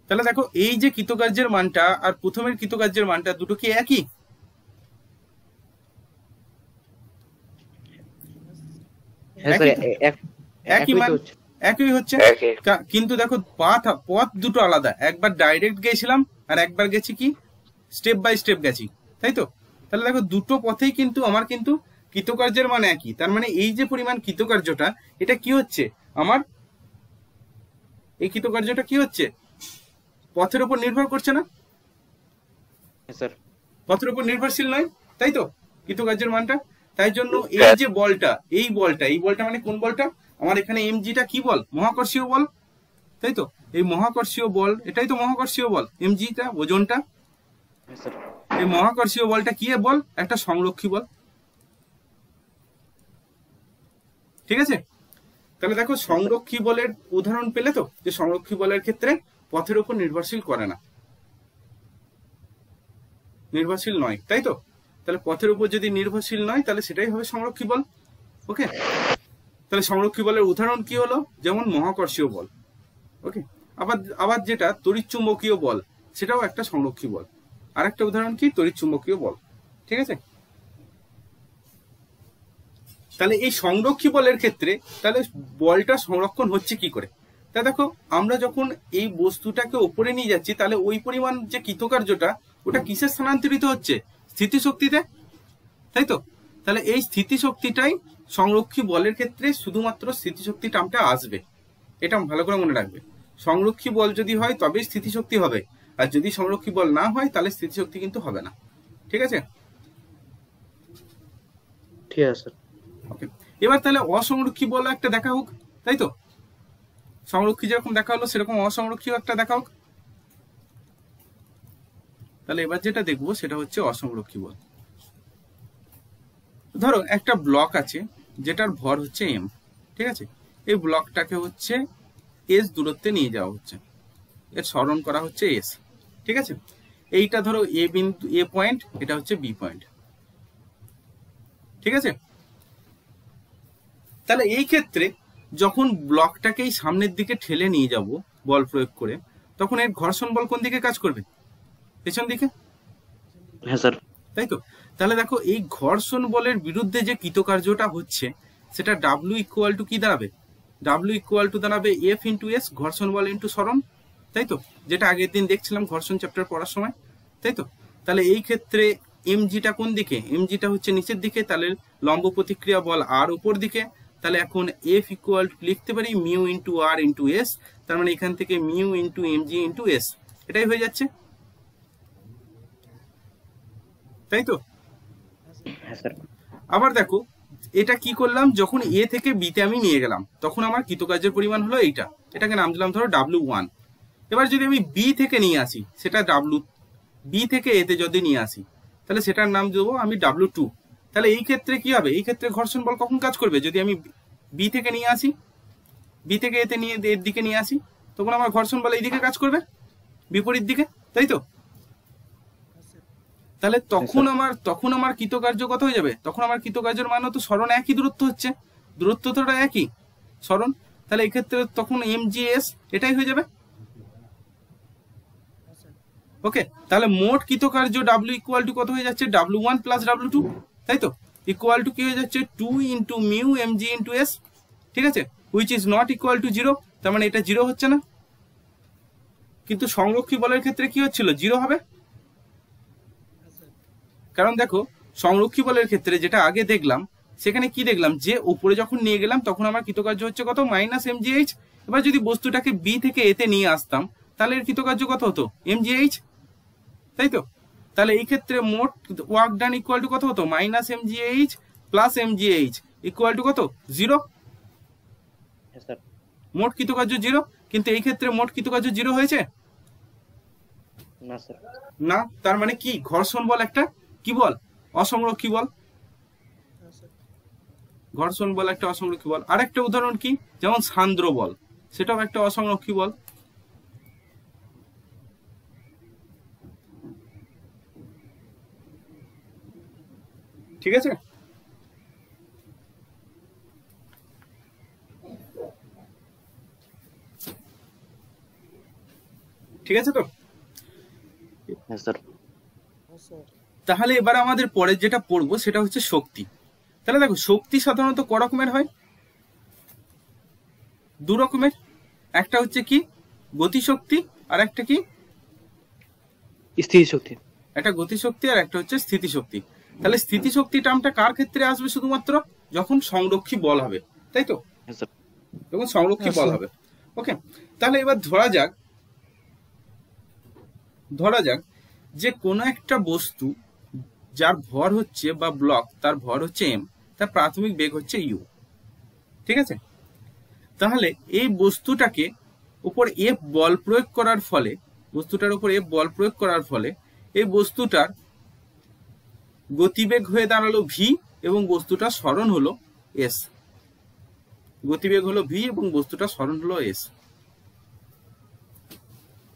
তাহলে দেখো এই যে কৃতকার্যের মানটা আর প্রথমের কৃতকার্যের মানটা দুটো কি একই হ্যাঁ, একই হচ্ছে কিন্তু দেখো পথ পথ দুটো আলাদা একবার ডাইরেক্ট গেছিলাম আর একবার গেছি কি স্টেপ বাই স্টেপ গেছি তাই তো তাহলে দেখো দুটো পথেই কিন্তু আমার কিন্তু কৃতকার্যের মান একই তার মানে এই যে পরিমাণ কৃতকার্যটা এটা কি হচ্ছে আমার এই কৃতকার্যটা কি হচ্ছে পথের উপর নির্ভর করছে না হ্যাঁ, স্যার পথের উপর নির্ভরশীল নয় তাই তো কৃতকার্যের মানটা তাই জন্য এই হ্যাঁ। যে বলটা এই বলটা এই বলটা মানে কোন বলটা আমার এখানে এমজিটা কি বল মহাকর্ষীয় বল তাই তো এই মহাকর্ষীয় বল এটাই তো মহাকর্ষীয় বল এমজিটা ওজনটা হ্যাঁ, এই মহাকর্ষীয় বলটা কি বল একটা সংরক্ষী বল ঠিক আছে তাহলে দেখো সংরক্ষী বলের উদাহরণ পেলে তো যে সংরক্ষী বলের ক্ষেত্রে পথের উপর নির্ভরশীল করে না নির্ভরশীল নয় তাই তো তাহলে পথের উপর যদি নির্ভরশীল নয় তাহলে সেটাই হবে সংরক্ষী বল ওকে তাহলে সংরক্ষী বলের উদাহরণ কি হলো যেমন মহাকর্ষীয় বল ওকে আবার আবার যেটা তড়িৎচুম্বকীয় বল সেটাও একটা সংরক্ষী বল আর একটা উদাহরণ কি তড়িৎচুম্বকীয় বল ঠিক আছে তাহলে এই সংরক্ষী বলের ক্ষেত্রে তাহলে বলটা সংরক্ষণ হচ্ছে কি করে তা দেখো আমরা যখন এই বস্তুটাকে ওপরে নিয়ে যাচ্ছি তাহলে ওই পরিমাণ যে কৃতকার্যটা ওটা কিসের স্থানান্তরিত হচ্ছে স্থিতিশক্তিতে তাই তো তাহলে এই স্থিতিশক্তিটাই সংরক্ষী বলের ক্ষেত্রে শুধুমাত্র স্থিতিশক্তি টার্মটা আসবে এটা ভালো করে মনে রাখবে সংরক্ষী বল যদি হয় তবে স্থিতিশক্তি হবে আর যদি সংরক্ষী বল না হয় তাহলে স্থিতিশক্তি কিন্তু হবে না ঠিক আছে ঠিক আছে ওকে এবার তাহলে অসংরক্ষী বলে একটা দেখা হোক তাই তো সংরক্ষী যেরকম দেখা হলো সেরকম অসংরক্ষী একটা দেখা হোক তাহলে এবার যেটা দেখবো সেটা হচ্ছে অসংরক্ষী বল ধরো একটা ব্লক আছে যেটার ভর হচ্ছে এম ঠিক আছে এই ব্লকটাকে হচ্ছে এস দূরত্বে নিয়ে যাওয়া হচ্ছে এর স্মরণ করা হচ্ছে এস ঠিক আছে এইটা ধরো এ বিন্দু এ পয়েন্ট এটা হচ্ছে বি পয়েন্ট ঠিক আছে তাহলে এই ক্ষেত্রে যখন ব্লকটাকেই সামনের দিকে ঠেলে নিয়ে যাব বল প্রয়োগ করে তখন এর ঘর্ষণ বল কোন দিকে কাজ করবে পেছন দিকে হ্যাঁ স্যার তাই তো তাহলে দেখো এই ঘর্ষণ বলের বিরুদ্ধে যে কৃতকার্যটা হচ্ছে সেটা ডাব্লিউ ইকুয়াল টু কি দাঁড়াবে ডাব্লিউ ইকুয়াল টু দাঁড়াবে এফ ইন্টু এস ঘর্ষণ বল ইন্টু সরণ তাই তো যেটা আগের দিন দেখছিলাম ঘর্ষণ চ্যাপ্টার পড়ার সময় তাই তো তাহলে এই ক্ষেত্রে এম জিটা কোন দিকে এম জিটা হচ্ছে নিচের দিকে তাহলে লম্ব প্রতিক্রিয়া বল আর ওপর দিকে তাহলে এখন এফ ইকুয়াল লিখতে পারি mu into R into S তার মানে এখান থেকে mu into M G into S এটাই হয়ে যাচ্ছে তাই তো হ্যাঁ, আবার দেখো এটা কি করলাম যখন এ থেকে বিতে আমি নিয়ে গেলাম তখন আমার কৃতকার্যের পরিমাণ হলো এইটা এটাকে নাম দিলাম ধরো ডাব্লু ওয়ান এবার যদি আমি বি থেকে নিয়ে আসি সেটা ডাব্লু বি থেকে এতে যদি নিয়ে আসি তাহলে সেটার নাম দেবো আমি ডাব্লু টু তাহলে এই ক্ষেত্রে কি হবে এই ক্ষেত্রে ঘর্ষণ বল কখন কাজ করবে যদি আমি বি থেকে নিয়ে আসি বি থেকে এতে নিয়ে এর দিকে নিয়ে আসি তখন আমার ঘর্ষণ বল এই দিকে কাজ করবে বিপরীত দিকে তাই তো তাহলে তখন আমার তখন আমার কৃতকার্য কত হয়ে যাবে তখন আমার কৃতকার্যের মানও তো স্মরণ একই দূরত্ব হচ্ছে দূরত্ব তোটা একই স্মরণ তাহলে এক্ষেত্রে তখন এম জি এস এটাই হয়ে যাবে ওকে তাহলে মোট কৃতকার্য ডাব্লিউ ইকুয়াল টু কত হয়ে যাচ্ছে W one plus W two তাই তো ইকুয়াল টু কি হয়ে যাচ্ছে two into mu M G into S ঠিক আছে which is not equal to zero তার মানে এটা জিরো হচ্ছে না কিন্তু সংরক্ষী বলের ক্ষেত্রে কি হচ্ছিল জিরো হবে কারণ দেখো সংরক্ষী বলের ক্ষেত্রে যেটা আগে দেখলাম সেখানে কি দেখলাম যে উপরে যখন নিয়ে গেলাম তখন আমার কৃতকার্য হচ্ছে কত মাইনাস এম এবার যদি বস্তুটাকে বি থেকে এতে নিয়ে আসতাম তাহলে এর কৃতকার্য কত হতো এম তাই তো তাহলে এই ক্ষেত্রে মোট ওয়ার্ক ডান ইকুয়াল টু কত হতো minus M G H plus M G H equal to কত জিরো মোট কৃতকার্য জিরো কিন্তু এই ক্ষেত্রে মোট কৃতকার্য জিরো হয়েছে না তার মানে কি ঘর্ষণ বল একটা কি বল কি বল ঘর্ষণ বল একটা কি বল আরেকটা উদাহরণ কি যেমন সান্দ্র বল সেটাও একটা অসংরক্ষী বল ঠিক আছে ঠিক আছে তো তাহলে এবার আমাদের পরে যেটা পড়বো সেটা হচ্ছে শক্তি তাহলে দেখো শক্তি সাধারণত ক রকমের হয় দু রকমের একটা হচ্ছে কি গতিশক্তি আর একটা কি স্থিতিশক্তি একটা গতিশক্তি আর একটা হচ্ছে স্থিতিশক্তি তাহলে স্থিতিশক্তি টার্মটা কার ক্ষেত্রে আসবে শুধুমাত্র যখন সংরক্ষী বল হবে তাই তো যখন সংরক্ষী বল হবে ওকে তাহলে এবার ধরা যাক ধরা যাক যে কোনো একটা বস্তু যার ভর হচ্ছে বা ব্লক তার ভর হচ্ছে এম তার প্রাথমিক বেগ হচ্ছে ইউ ঠিক আছে তাহলে এই বস্তুটাকে উপর এফ বল প্রয়োগ করার ফলে বস্তুটার উপর এফ বল প্রয়োগ করার ফলে এই বস্তুটার গতিবেগ হয়ে দাঁড়ালো ভি এবং বস্তুটা স্মরণ হলো এস গতিবেগ হলো ভি এবং বস্তুটা স্মরণ হলো এস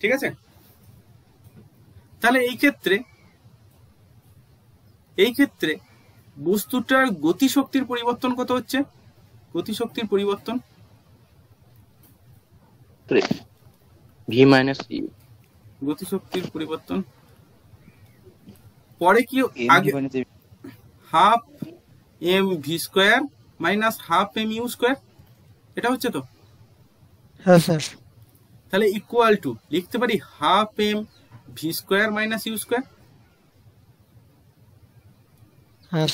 ঠিক আছে তাহলে এই ক্ষেত্রে এই ক্ষেত্রে বস্তুটার গতিশক্তির পরিবর্তন কত হচ্ছে গতিশক্তির পরিবর্তন ভি মাইনাস ইউ গতিশক্তির পরিবর্তন পরে কি আগে half M V square minus half M U square এটা হচ্ছে তো হ্যাঁ স্যার তাহলে ইকুয়াল টু লিখতে পারি half M V square minus U square হ্যাঁ,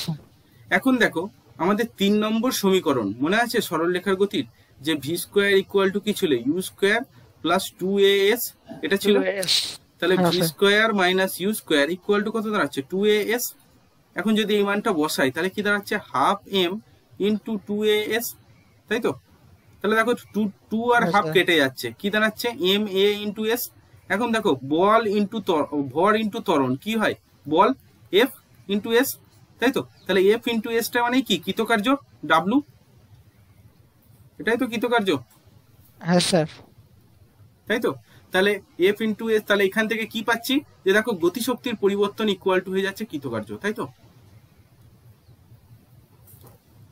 এখন দেখো আমাদের তিন নম্বর সমীকরণ মনে আছে সরল রেখার গতির যে ভি স্কোয়ার ইকুয়াল টু কি ছিল U square plus two A S এটা ছিল তাহলে V square minus U square equal to কত দাঁড়াচ্ছে টু এ এস এখন যদি এই মানটা বসাই তাহলে কি দাঁড়াচ্ছে half M into two A S তাই তো তাহলে দেখো টু টু আর হাফ আচ্ছা। কেটে যাচ্ছে কি দাঁড়াচ্ছে এম এ ইন্টু এস এখন দেখো বল ইন্টু ভর ইন্টু তরণ কি হয় বল এফ ইন্টু এস তাই তো তাহলে এফ ইন্টু এসটা মানে কি কৃতকার্য ডাব্লু এটাই তো কৃতকার্য হ্যাঁ স্যার তাই তো তাহলে এফ ইন্টু এস তাহলে এখান থেকে কি পাচ্ছি যে দেখো গতিশক্তির পরিবর্তন ইকুয়াল টু হয়ে যাচ্ছে কৃতকার্য তাই তো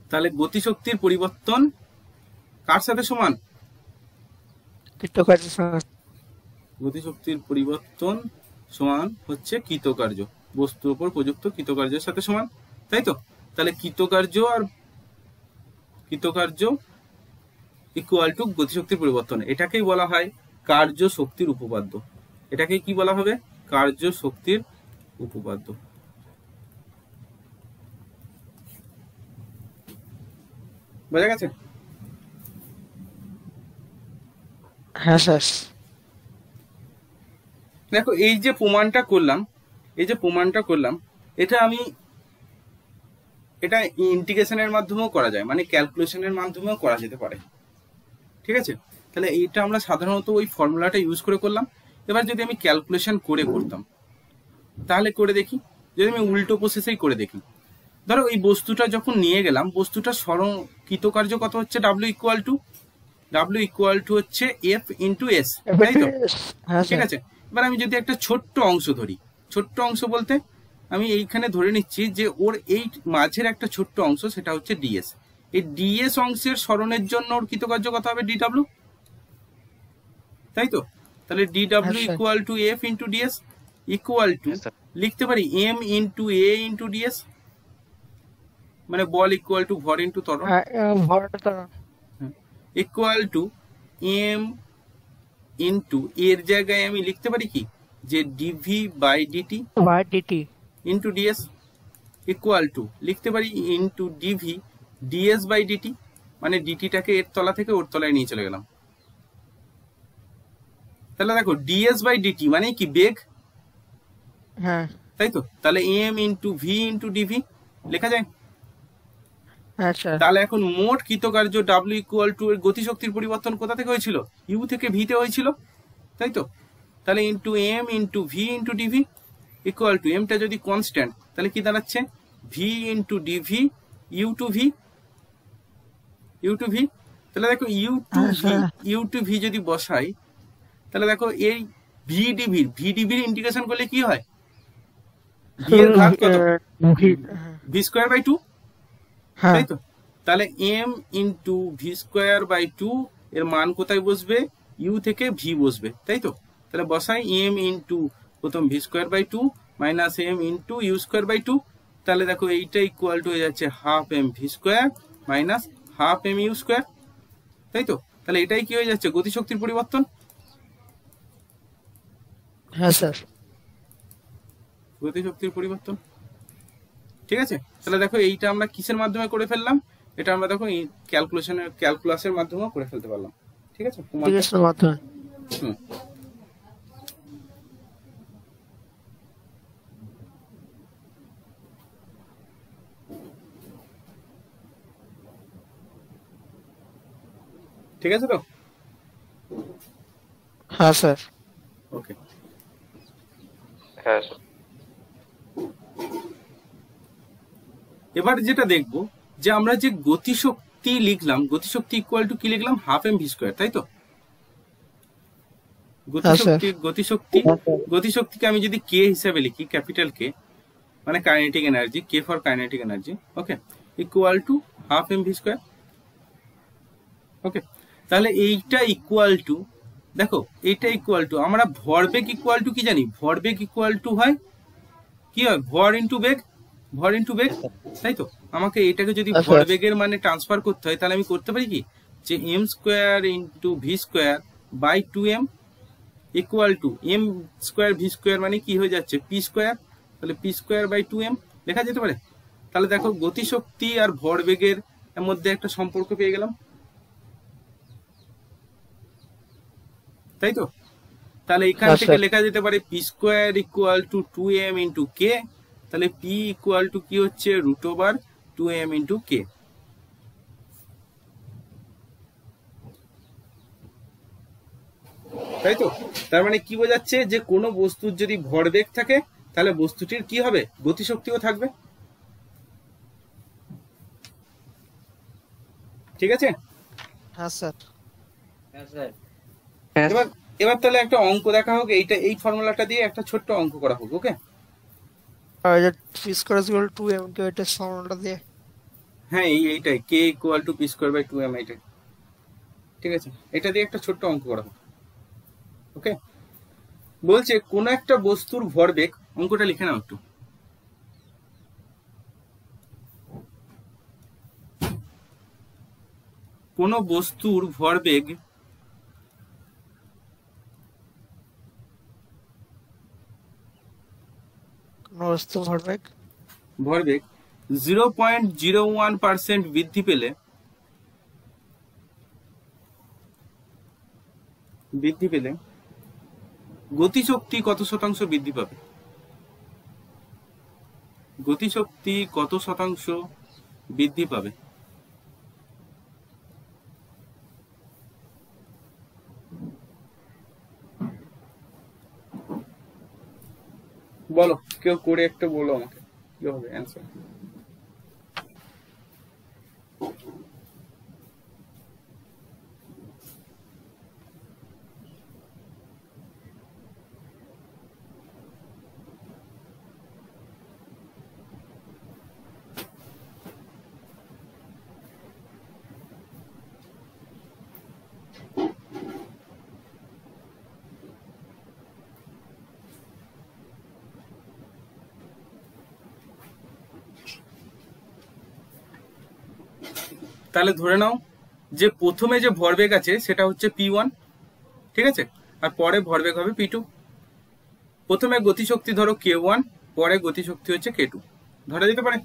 তাহলে গতিশক্তির পরিবর্তন কার সাথে সমান গতিশক্তির পরিবর্তন সমান হচ্ছে কৃতকার্য বস্তুর উপর প্রযুক্ত কৃতকার্যের সাথে সমান তাই তো তাহলে কৃতকার্য আর কৃতকার্য ইকুয়াল টু গতিশক্তির পরিবর্তন এটাকেই বলা হয় কার্য শক্তির উপপাদ্য এটাকে কি বলা হবে কার্য শক্তির উপপাদ্য বোঝা গেছে হ্যাঁ স্যার দেখো এই যে প্রমাণটা করলাম এই যে প্রমাণটা করলাম এটা আমি এটা ইন্টিগ্রেশনের মাধ্যমেও করা যায় মানে ক্যালকুলেশনের মাধ্যমেও করা যেতে পারে ঠিক আছে তাহলে এইটা আমরা সাধারণত ওই ফর্মুলাটা ইউজ করে করলাম এবার যদি আমি ক্যালকুলেশন করে করতাম তাহলে করে দেখি যদি আমি উল্টো প্রসেসেই করে দেখি ধরো এই বস্তুটা যখন নিয়ে গেলাম বস্তুটা সরকিত কৃতকার্য কত হচ্ছে W equal to W equal to হচ্ছে এফ ইন্টু এস তাই তো হ্যাঁ, ঠিক আছে এবার আমি যদি একটা ছোট্ট অংশ ধরি ছোট্ট অংশ বলতে আমি এইখানে ধরে নিচ্ছি যে ওর এই মাঝের একটা ছোট্ট অংশ সেটা হচ্ছে ডিএস এই ডিএস অংশের স্মরণের জন্য ওর কৃতকার্য কথা হবে ডিডাব্লিউ তাই তো তাহলে D W equal to F into D S equal to লিখতে পারি M into A into D S মানে বল ইকুয়াল টু ভর ইন্টু তরণ ইকুয়াল টু এম ইন্টু এর জায়গায় আমি লিখতে পারি কি যে D V by D T by D T into D S equal to লিখতে পারি into D V D S by D T মানে ডিটিটাকে এর তলা থেকে ওর তলায় নিয়ে চলে গেলাম তাহলে দেখো ডিএস বাই ডিটি মানে কি বেগ হ্যাঁ তাই তো তাহলে M into V into D V লেখা যায় আচ্ছা তাহলে এখন মোট কৃতকার্য ডাব্লিউ ইকুয়াল টু এর গতিশক্তির পরিবর্তন কোথা থেকে হয়েছিল ইউ থেকে ভি তে হয়েছিল তাই তো তাহলে into M into V into D V equal to M টা যদি কনস্ট্যান্ট তাহলে কি দাঁড়াচ্ছে V into D V U to V U to V তাহলে দেখো U to V U to V যদি বসাই তাহলে দেখো এই ভিডিভির ভিডিভির ইন্টিগ্রেশন করলে কি হয় ভি এর ঘাত কত ভি স্কোয়ার বাই টু তাই তো তাহলে M into V square by two এর মান কোথায় বসবে ইউ থেকে ভি বসবে তাই তো তাহলে বসাই এম ইন্টু প্রথম V square by two minus M into U square by two তাহলে দেখো এইটা ইকুয়াল টু হয়ে যাচ্ছে half M V square minus half M U square তাই তো তাহলে এটাই কি হয়ে যাচ্ছে গতিশক্তির পরিবর্তন হ্যাঁ স্যার গতিশক্তির পরিবর্তন ঠিক আছে তাহলে দেখো এইটা আমরা কিসের মাধ্যমে করে ফেললাম এটা আমরা দেখো এই ক্যালকুলেশনের ক্যালকুলাসের মাধ্যমে করে ফেলতে পারলাম ঠিক আছে মাধ্যমে ঠিক আছে তো হ্যাঁ স্যার ওকে হ্যাঁ। এবার যেটা দেখব যে আমরা যে গতিশক্তি লিখলাম গতিশক্তি ইকুয়াল টু কি লিখলাম হাফ এম ভি স্কোয়ার তাই তো হ্যাঁ, গতিশক্তি গতিশক্তি গতিশক্তিকে আমি যদি কে হিসাবে লিখি ক্যাপিটাল কে মানে kinetic energy K for kinetic energy okay equal to half M V square okay তাহলে এইটা ইকুয়াল টু দেখো এটা ইকুয়াল টু আমরা ভরবেগ ইকুয়াল টু কি জানি ভরবেগ ইকুয়াল টু হয় কি হয় ভর ইন্টু বেগ ভর ইন্টু বেগ তাই তো আমাকে এটাকে যদি আচ্ছা, ভরবেগের আচ্ছা। মানে ট্রান্সফার করতে হয় তাহলে আমি করতে পারি কি যে M square into V square by two M equal to M square V square মানে কি হয়ে যাচ্ছে পি স্কোয়ার তাহলে P square by two M লেখা যেতে পারে তাহলে দেখো গতিশক্তি আর ভরবেগের মধ্যে একটা সম্পর্ক পেয়ে গেলাম তাই তো তাহলে এখান হ্যাঁ, থেকে লেখা যেতে পারে P square equal to two M into K তাহলে পি ইকুয়াল টু কি হচ্ছে root over two M into K তাই তো তার মানে কি বোঝাচ্ছে যে কোনো বস্তুর যদি ভরবেগ থাকে তাহলে বস্তুটির কি হবে গতিশক্তিও থাকবে ঠিক আছে হ্যাঁ স্যার হ্যাঁ স্যার হ্যাঁ। এবার এবার তাহলে একটা অঙ্ক দেখা হোক এইটা এই ফর্মুলাটা দিয়ে একটা ছোট্ট অঙ্ক করা হোক ওকে পি টু এম দিয়ে হ্যাঁ এই এইটাই K equal to P square by two M এইটাই ঠিক আছে এটা দিয়ে একটা ছোট্ট অঙ্ক করা হোক ওকে বলছে কোন একটা বস্তুর ভরবেগ অঙ্কটা লিখে নাও একটু কোন বস্তুর ভরবেগ ঘনবস্তু ভরবেগ ভরবেগ zero point zero one percent বৃদ্ধি পেলে বৃদ্ধি পেলে গতিশক্তি কত শতাংশ বৃদ্ধি পাবে গতিশক্তি কত শতাংশ বৃদ্ধি পাবে বলো কেউ করে একটু বলো আমাকে কি হবে অ্যান্সার তাহলে ধরে নাও যে প্রথমে যে ভরবেগ আছে সেটা হচ্ছে পি ওয়ান ঠিক আছে আর পরে ভরবেগ হবে পি টু প্রথমে গতিশক্তি ধরো কে ওয়ান পরে গতিশক্তি হচ্ছে কে টু ধরা যেতে পারে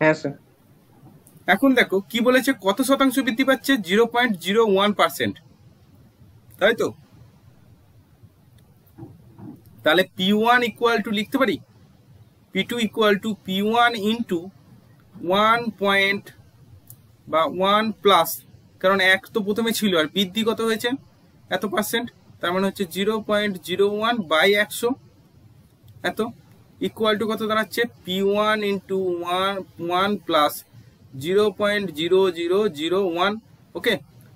হ্যাঁ স্যার এখন দেখো কি বলেছে কত শতাংশ বৃদ্ধি পাচ্ছে zero point zero one percent তাই তো তাহলে পি ওয়ান ইকুয়াল টু লিখতে পারি P2 equal to P1 into one point বা ওয়ান প্লাস কারণ এক তো প্রথমে ছিল আর বৃদ্ধি কত হয়েছে এত পার্সেন্ট তার মানে হচ্ছে zero point zero one by একশো এত ইকুয়াল টু কত দাঁড়াচ্ছে P one into one one plus zero point zero zero zero one okay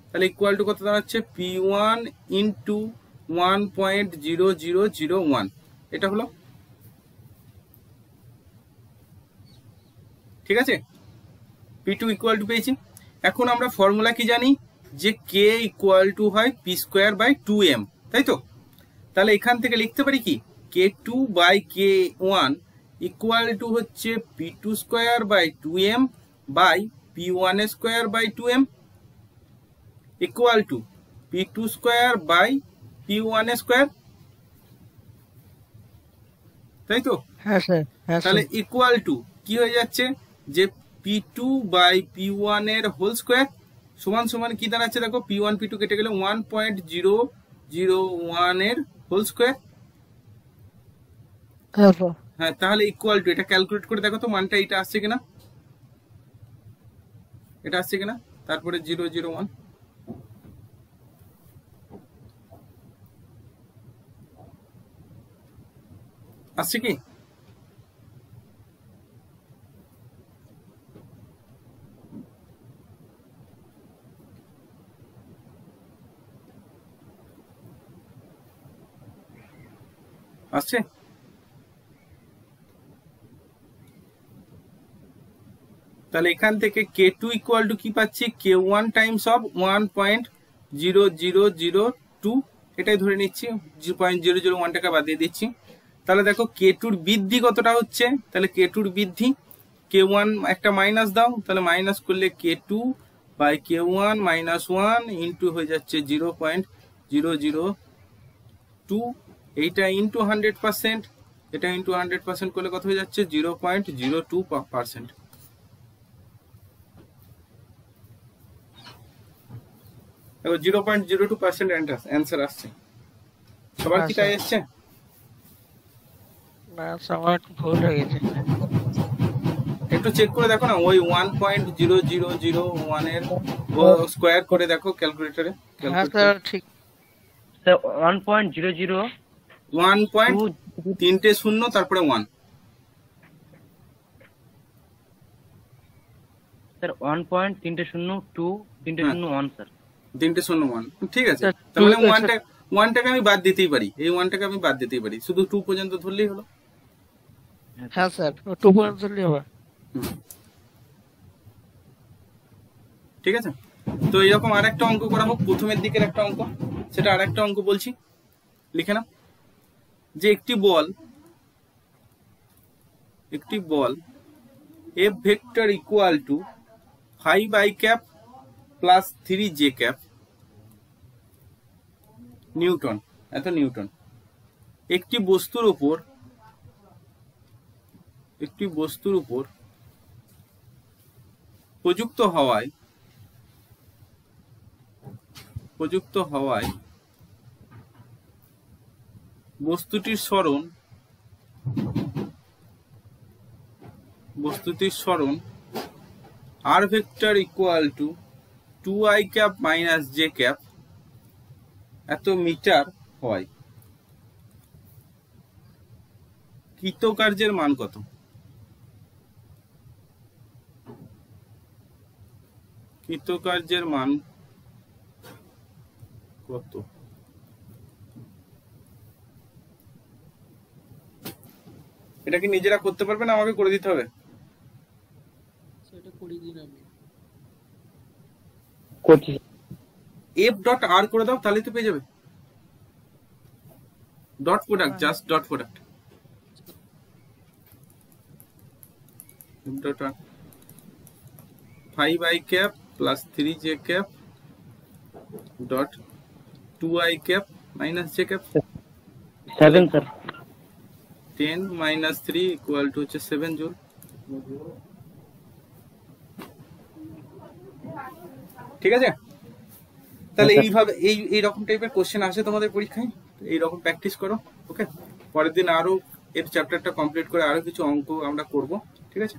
তাহলে ইকুয়াল টু কত দাঁড়াচ্ছে P one into one point zero zero zero one এটা হলো ঠিক আছে পি টু ইকুয়াল টু পেয়েছি এখন আমরা ফর্মুলা কি জানি যে কে ইকুয়াল টু হয় P square by two M তাই তো তাহলে এখান থেকে লিখতে পারি কি K two by K one equal to হচ্ছে P two square by two M by P one square by two M equal to P two square by P one square তাই তো হ্যাঁ স্যার হ্যাঁ, তাহলে ইকুয়াল টু কি হয়ে যাচ্ছে যে P two by P one এর হোল স্কোয়ার সমান সমান কি দাঁড়াচ্ছে দেখো পি ওয়ান পি টু কেটে গেলে one point zero zero one এর হোল স্কোয়ার হ্যাঁ তাহলে ইকুয়াল টু এটা ক্যালকুলেট করে দেখো তো মানটা এটা আসছে কিনা এটা আসছে কিনা তারপরে জিরো জিরো ওয়ান আসছে কি আসছে তাহলে এখান থেকে কে টু ইকুয়াল টু কি পাচ্ছি K one times of one point zero zero zero two এটাই ধরে নিচ্ছি পয়েন্ট জিরো জিরো ওয়ান টাকা বাদ দিয়ে দিচ্ছি তাহলে দেখো কে টুর বৃদ্ধি কতটা হচ্ছে তাহলে কে টুর বৃদ্ধি কে ওয়ান একটা মাইনাস দাও তাহলে মাইনাস করলে K two by K one minus one into হয়ে যাচ্ছে zero point zero zero two এইটা ইন্টু হান্ড্রেড পার্সেন্ট এটা ইন্টু হান্ড্রেড পার্সেন্ট করলে কত হয়ে যাচ্ছে zero point zero two percent এবার zero point zero two percent answer আসছে সবার কি আচ্ছা। তাই এসছে একটু চেক করে দেখো না ওই one point zero zero zero one এর স্কোয়ার করে দেখো ক্যালকুলেটরে ঠিক one point zero zero one point তিনটে শূন্য তারপরে ওয়ান স্যার ওয়ান পয়েন্ট তিনটে শূন্য টু হ্যাঁ। তিনটে শূন্য ওয়ান স্যার তিনটে শূন্য ওয়ান ঠিক আছে তাহলে ওয়ানটা ওয়ানটাকে আমি বাদ দিতেই পারি এই ওয়ানটাকে আমি বাদ দিতেই পারি শুধু টু পর্যন্ত ধরলেই হলো হ্যাঁ স্যার টু পর্যন্ত ধরলেই হবে ঠিক আছে তো এরকম আরেকটা অঙ্ক করা হোক প্রথমের দিকের একটা অঙ্ক সেটা আরেকটা অঙ্ক বলছি লিখে নাও যে একটি বল একটি বল F vector equal to five I cap plus three J cap newton এত নিউটন একটি বস্তুর উপর একটি বস্তুর উপর প্রযুক্ত হওয়ায় প্রযুক্ত হওয়ায় বস্তুটির স্মরণ বস্তুটির স্মরণ R vector equal to two I cap minus J cap এত মিটার হয় কৃতকার্যের মান কত কৃতকার্যের মান কত এটা কি নিজেরা করতে পারবে না আমাকে করে দিতে হবে সেটা এফ ডট আর করে দাও তাহলে তো পেয়ে যাবে dot product just dot product five I cap plus three J cap dot two I cap minus J cap seven sir ten minus three equal to হচ্ছে সেভেন জুল ঠিক আছে তাহলে আচ্ছা। এইভাবে এই এইরকম টাইপের কোশ্চেন আসে তোমাদের পরীক্ষায় এইরকম প্র্যাকটিস করো ওকে পরের দিন আরো এর চ্যাপ্টারটা কমপ্লিট করে আরো কিছু অঙ্ক আমরা করব ঠিক আছে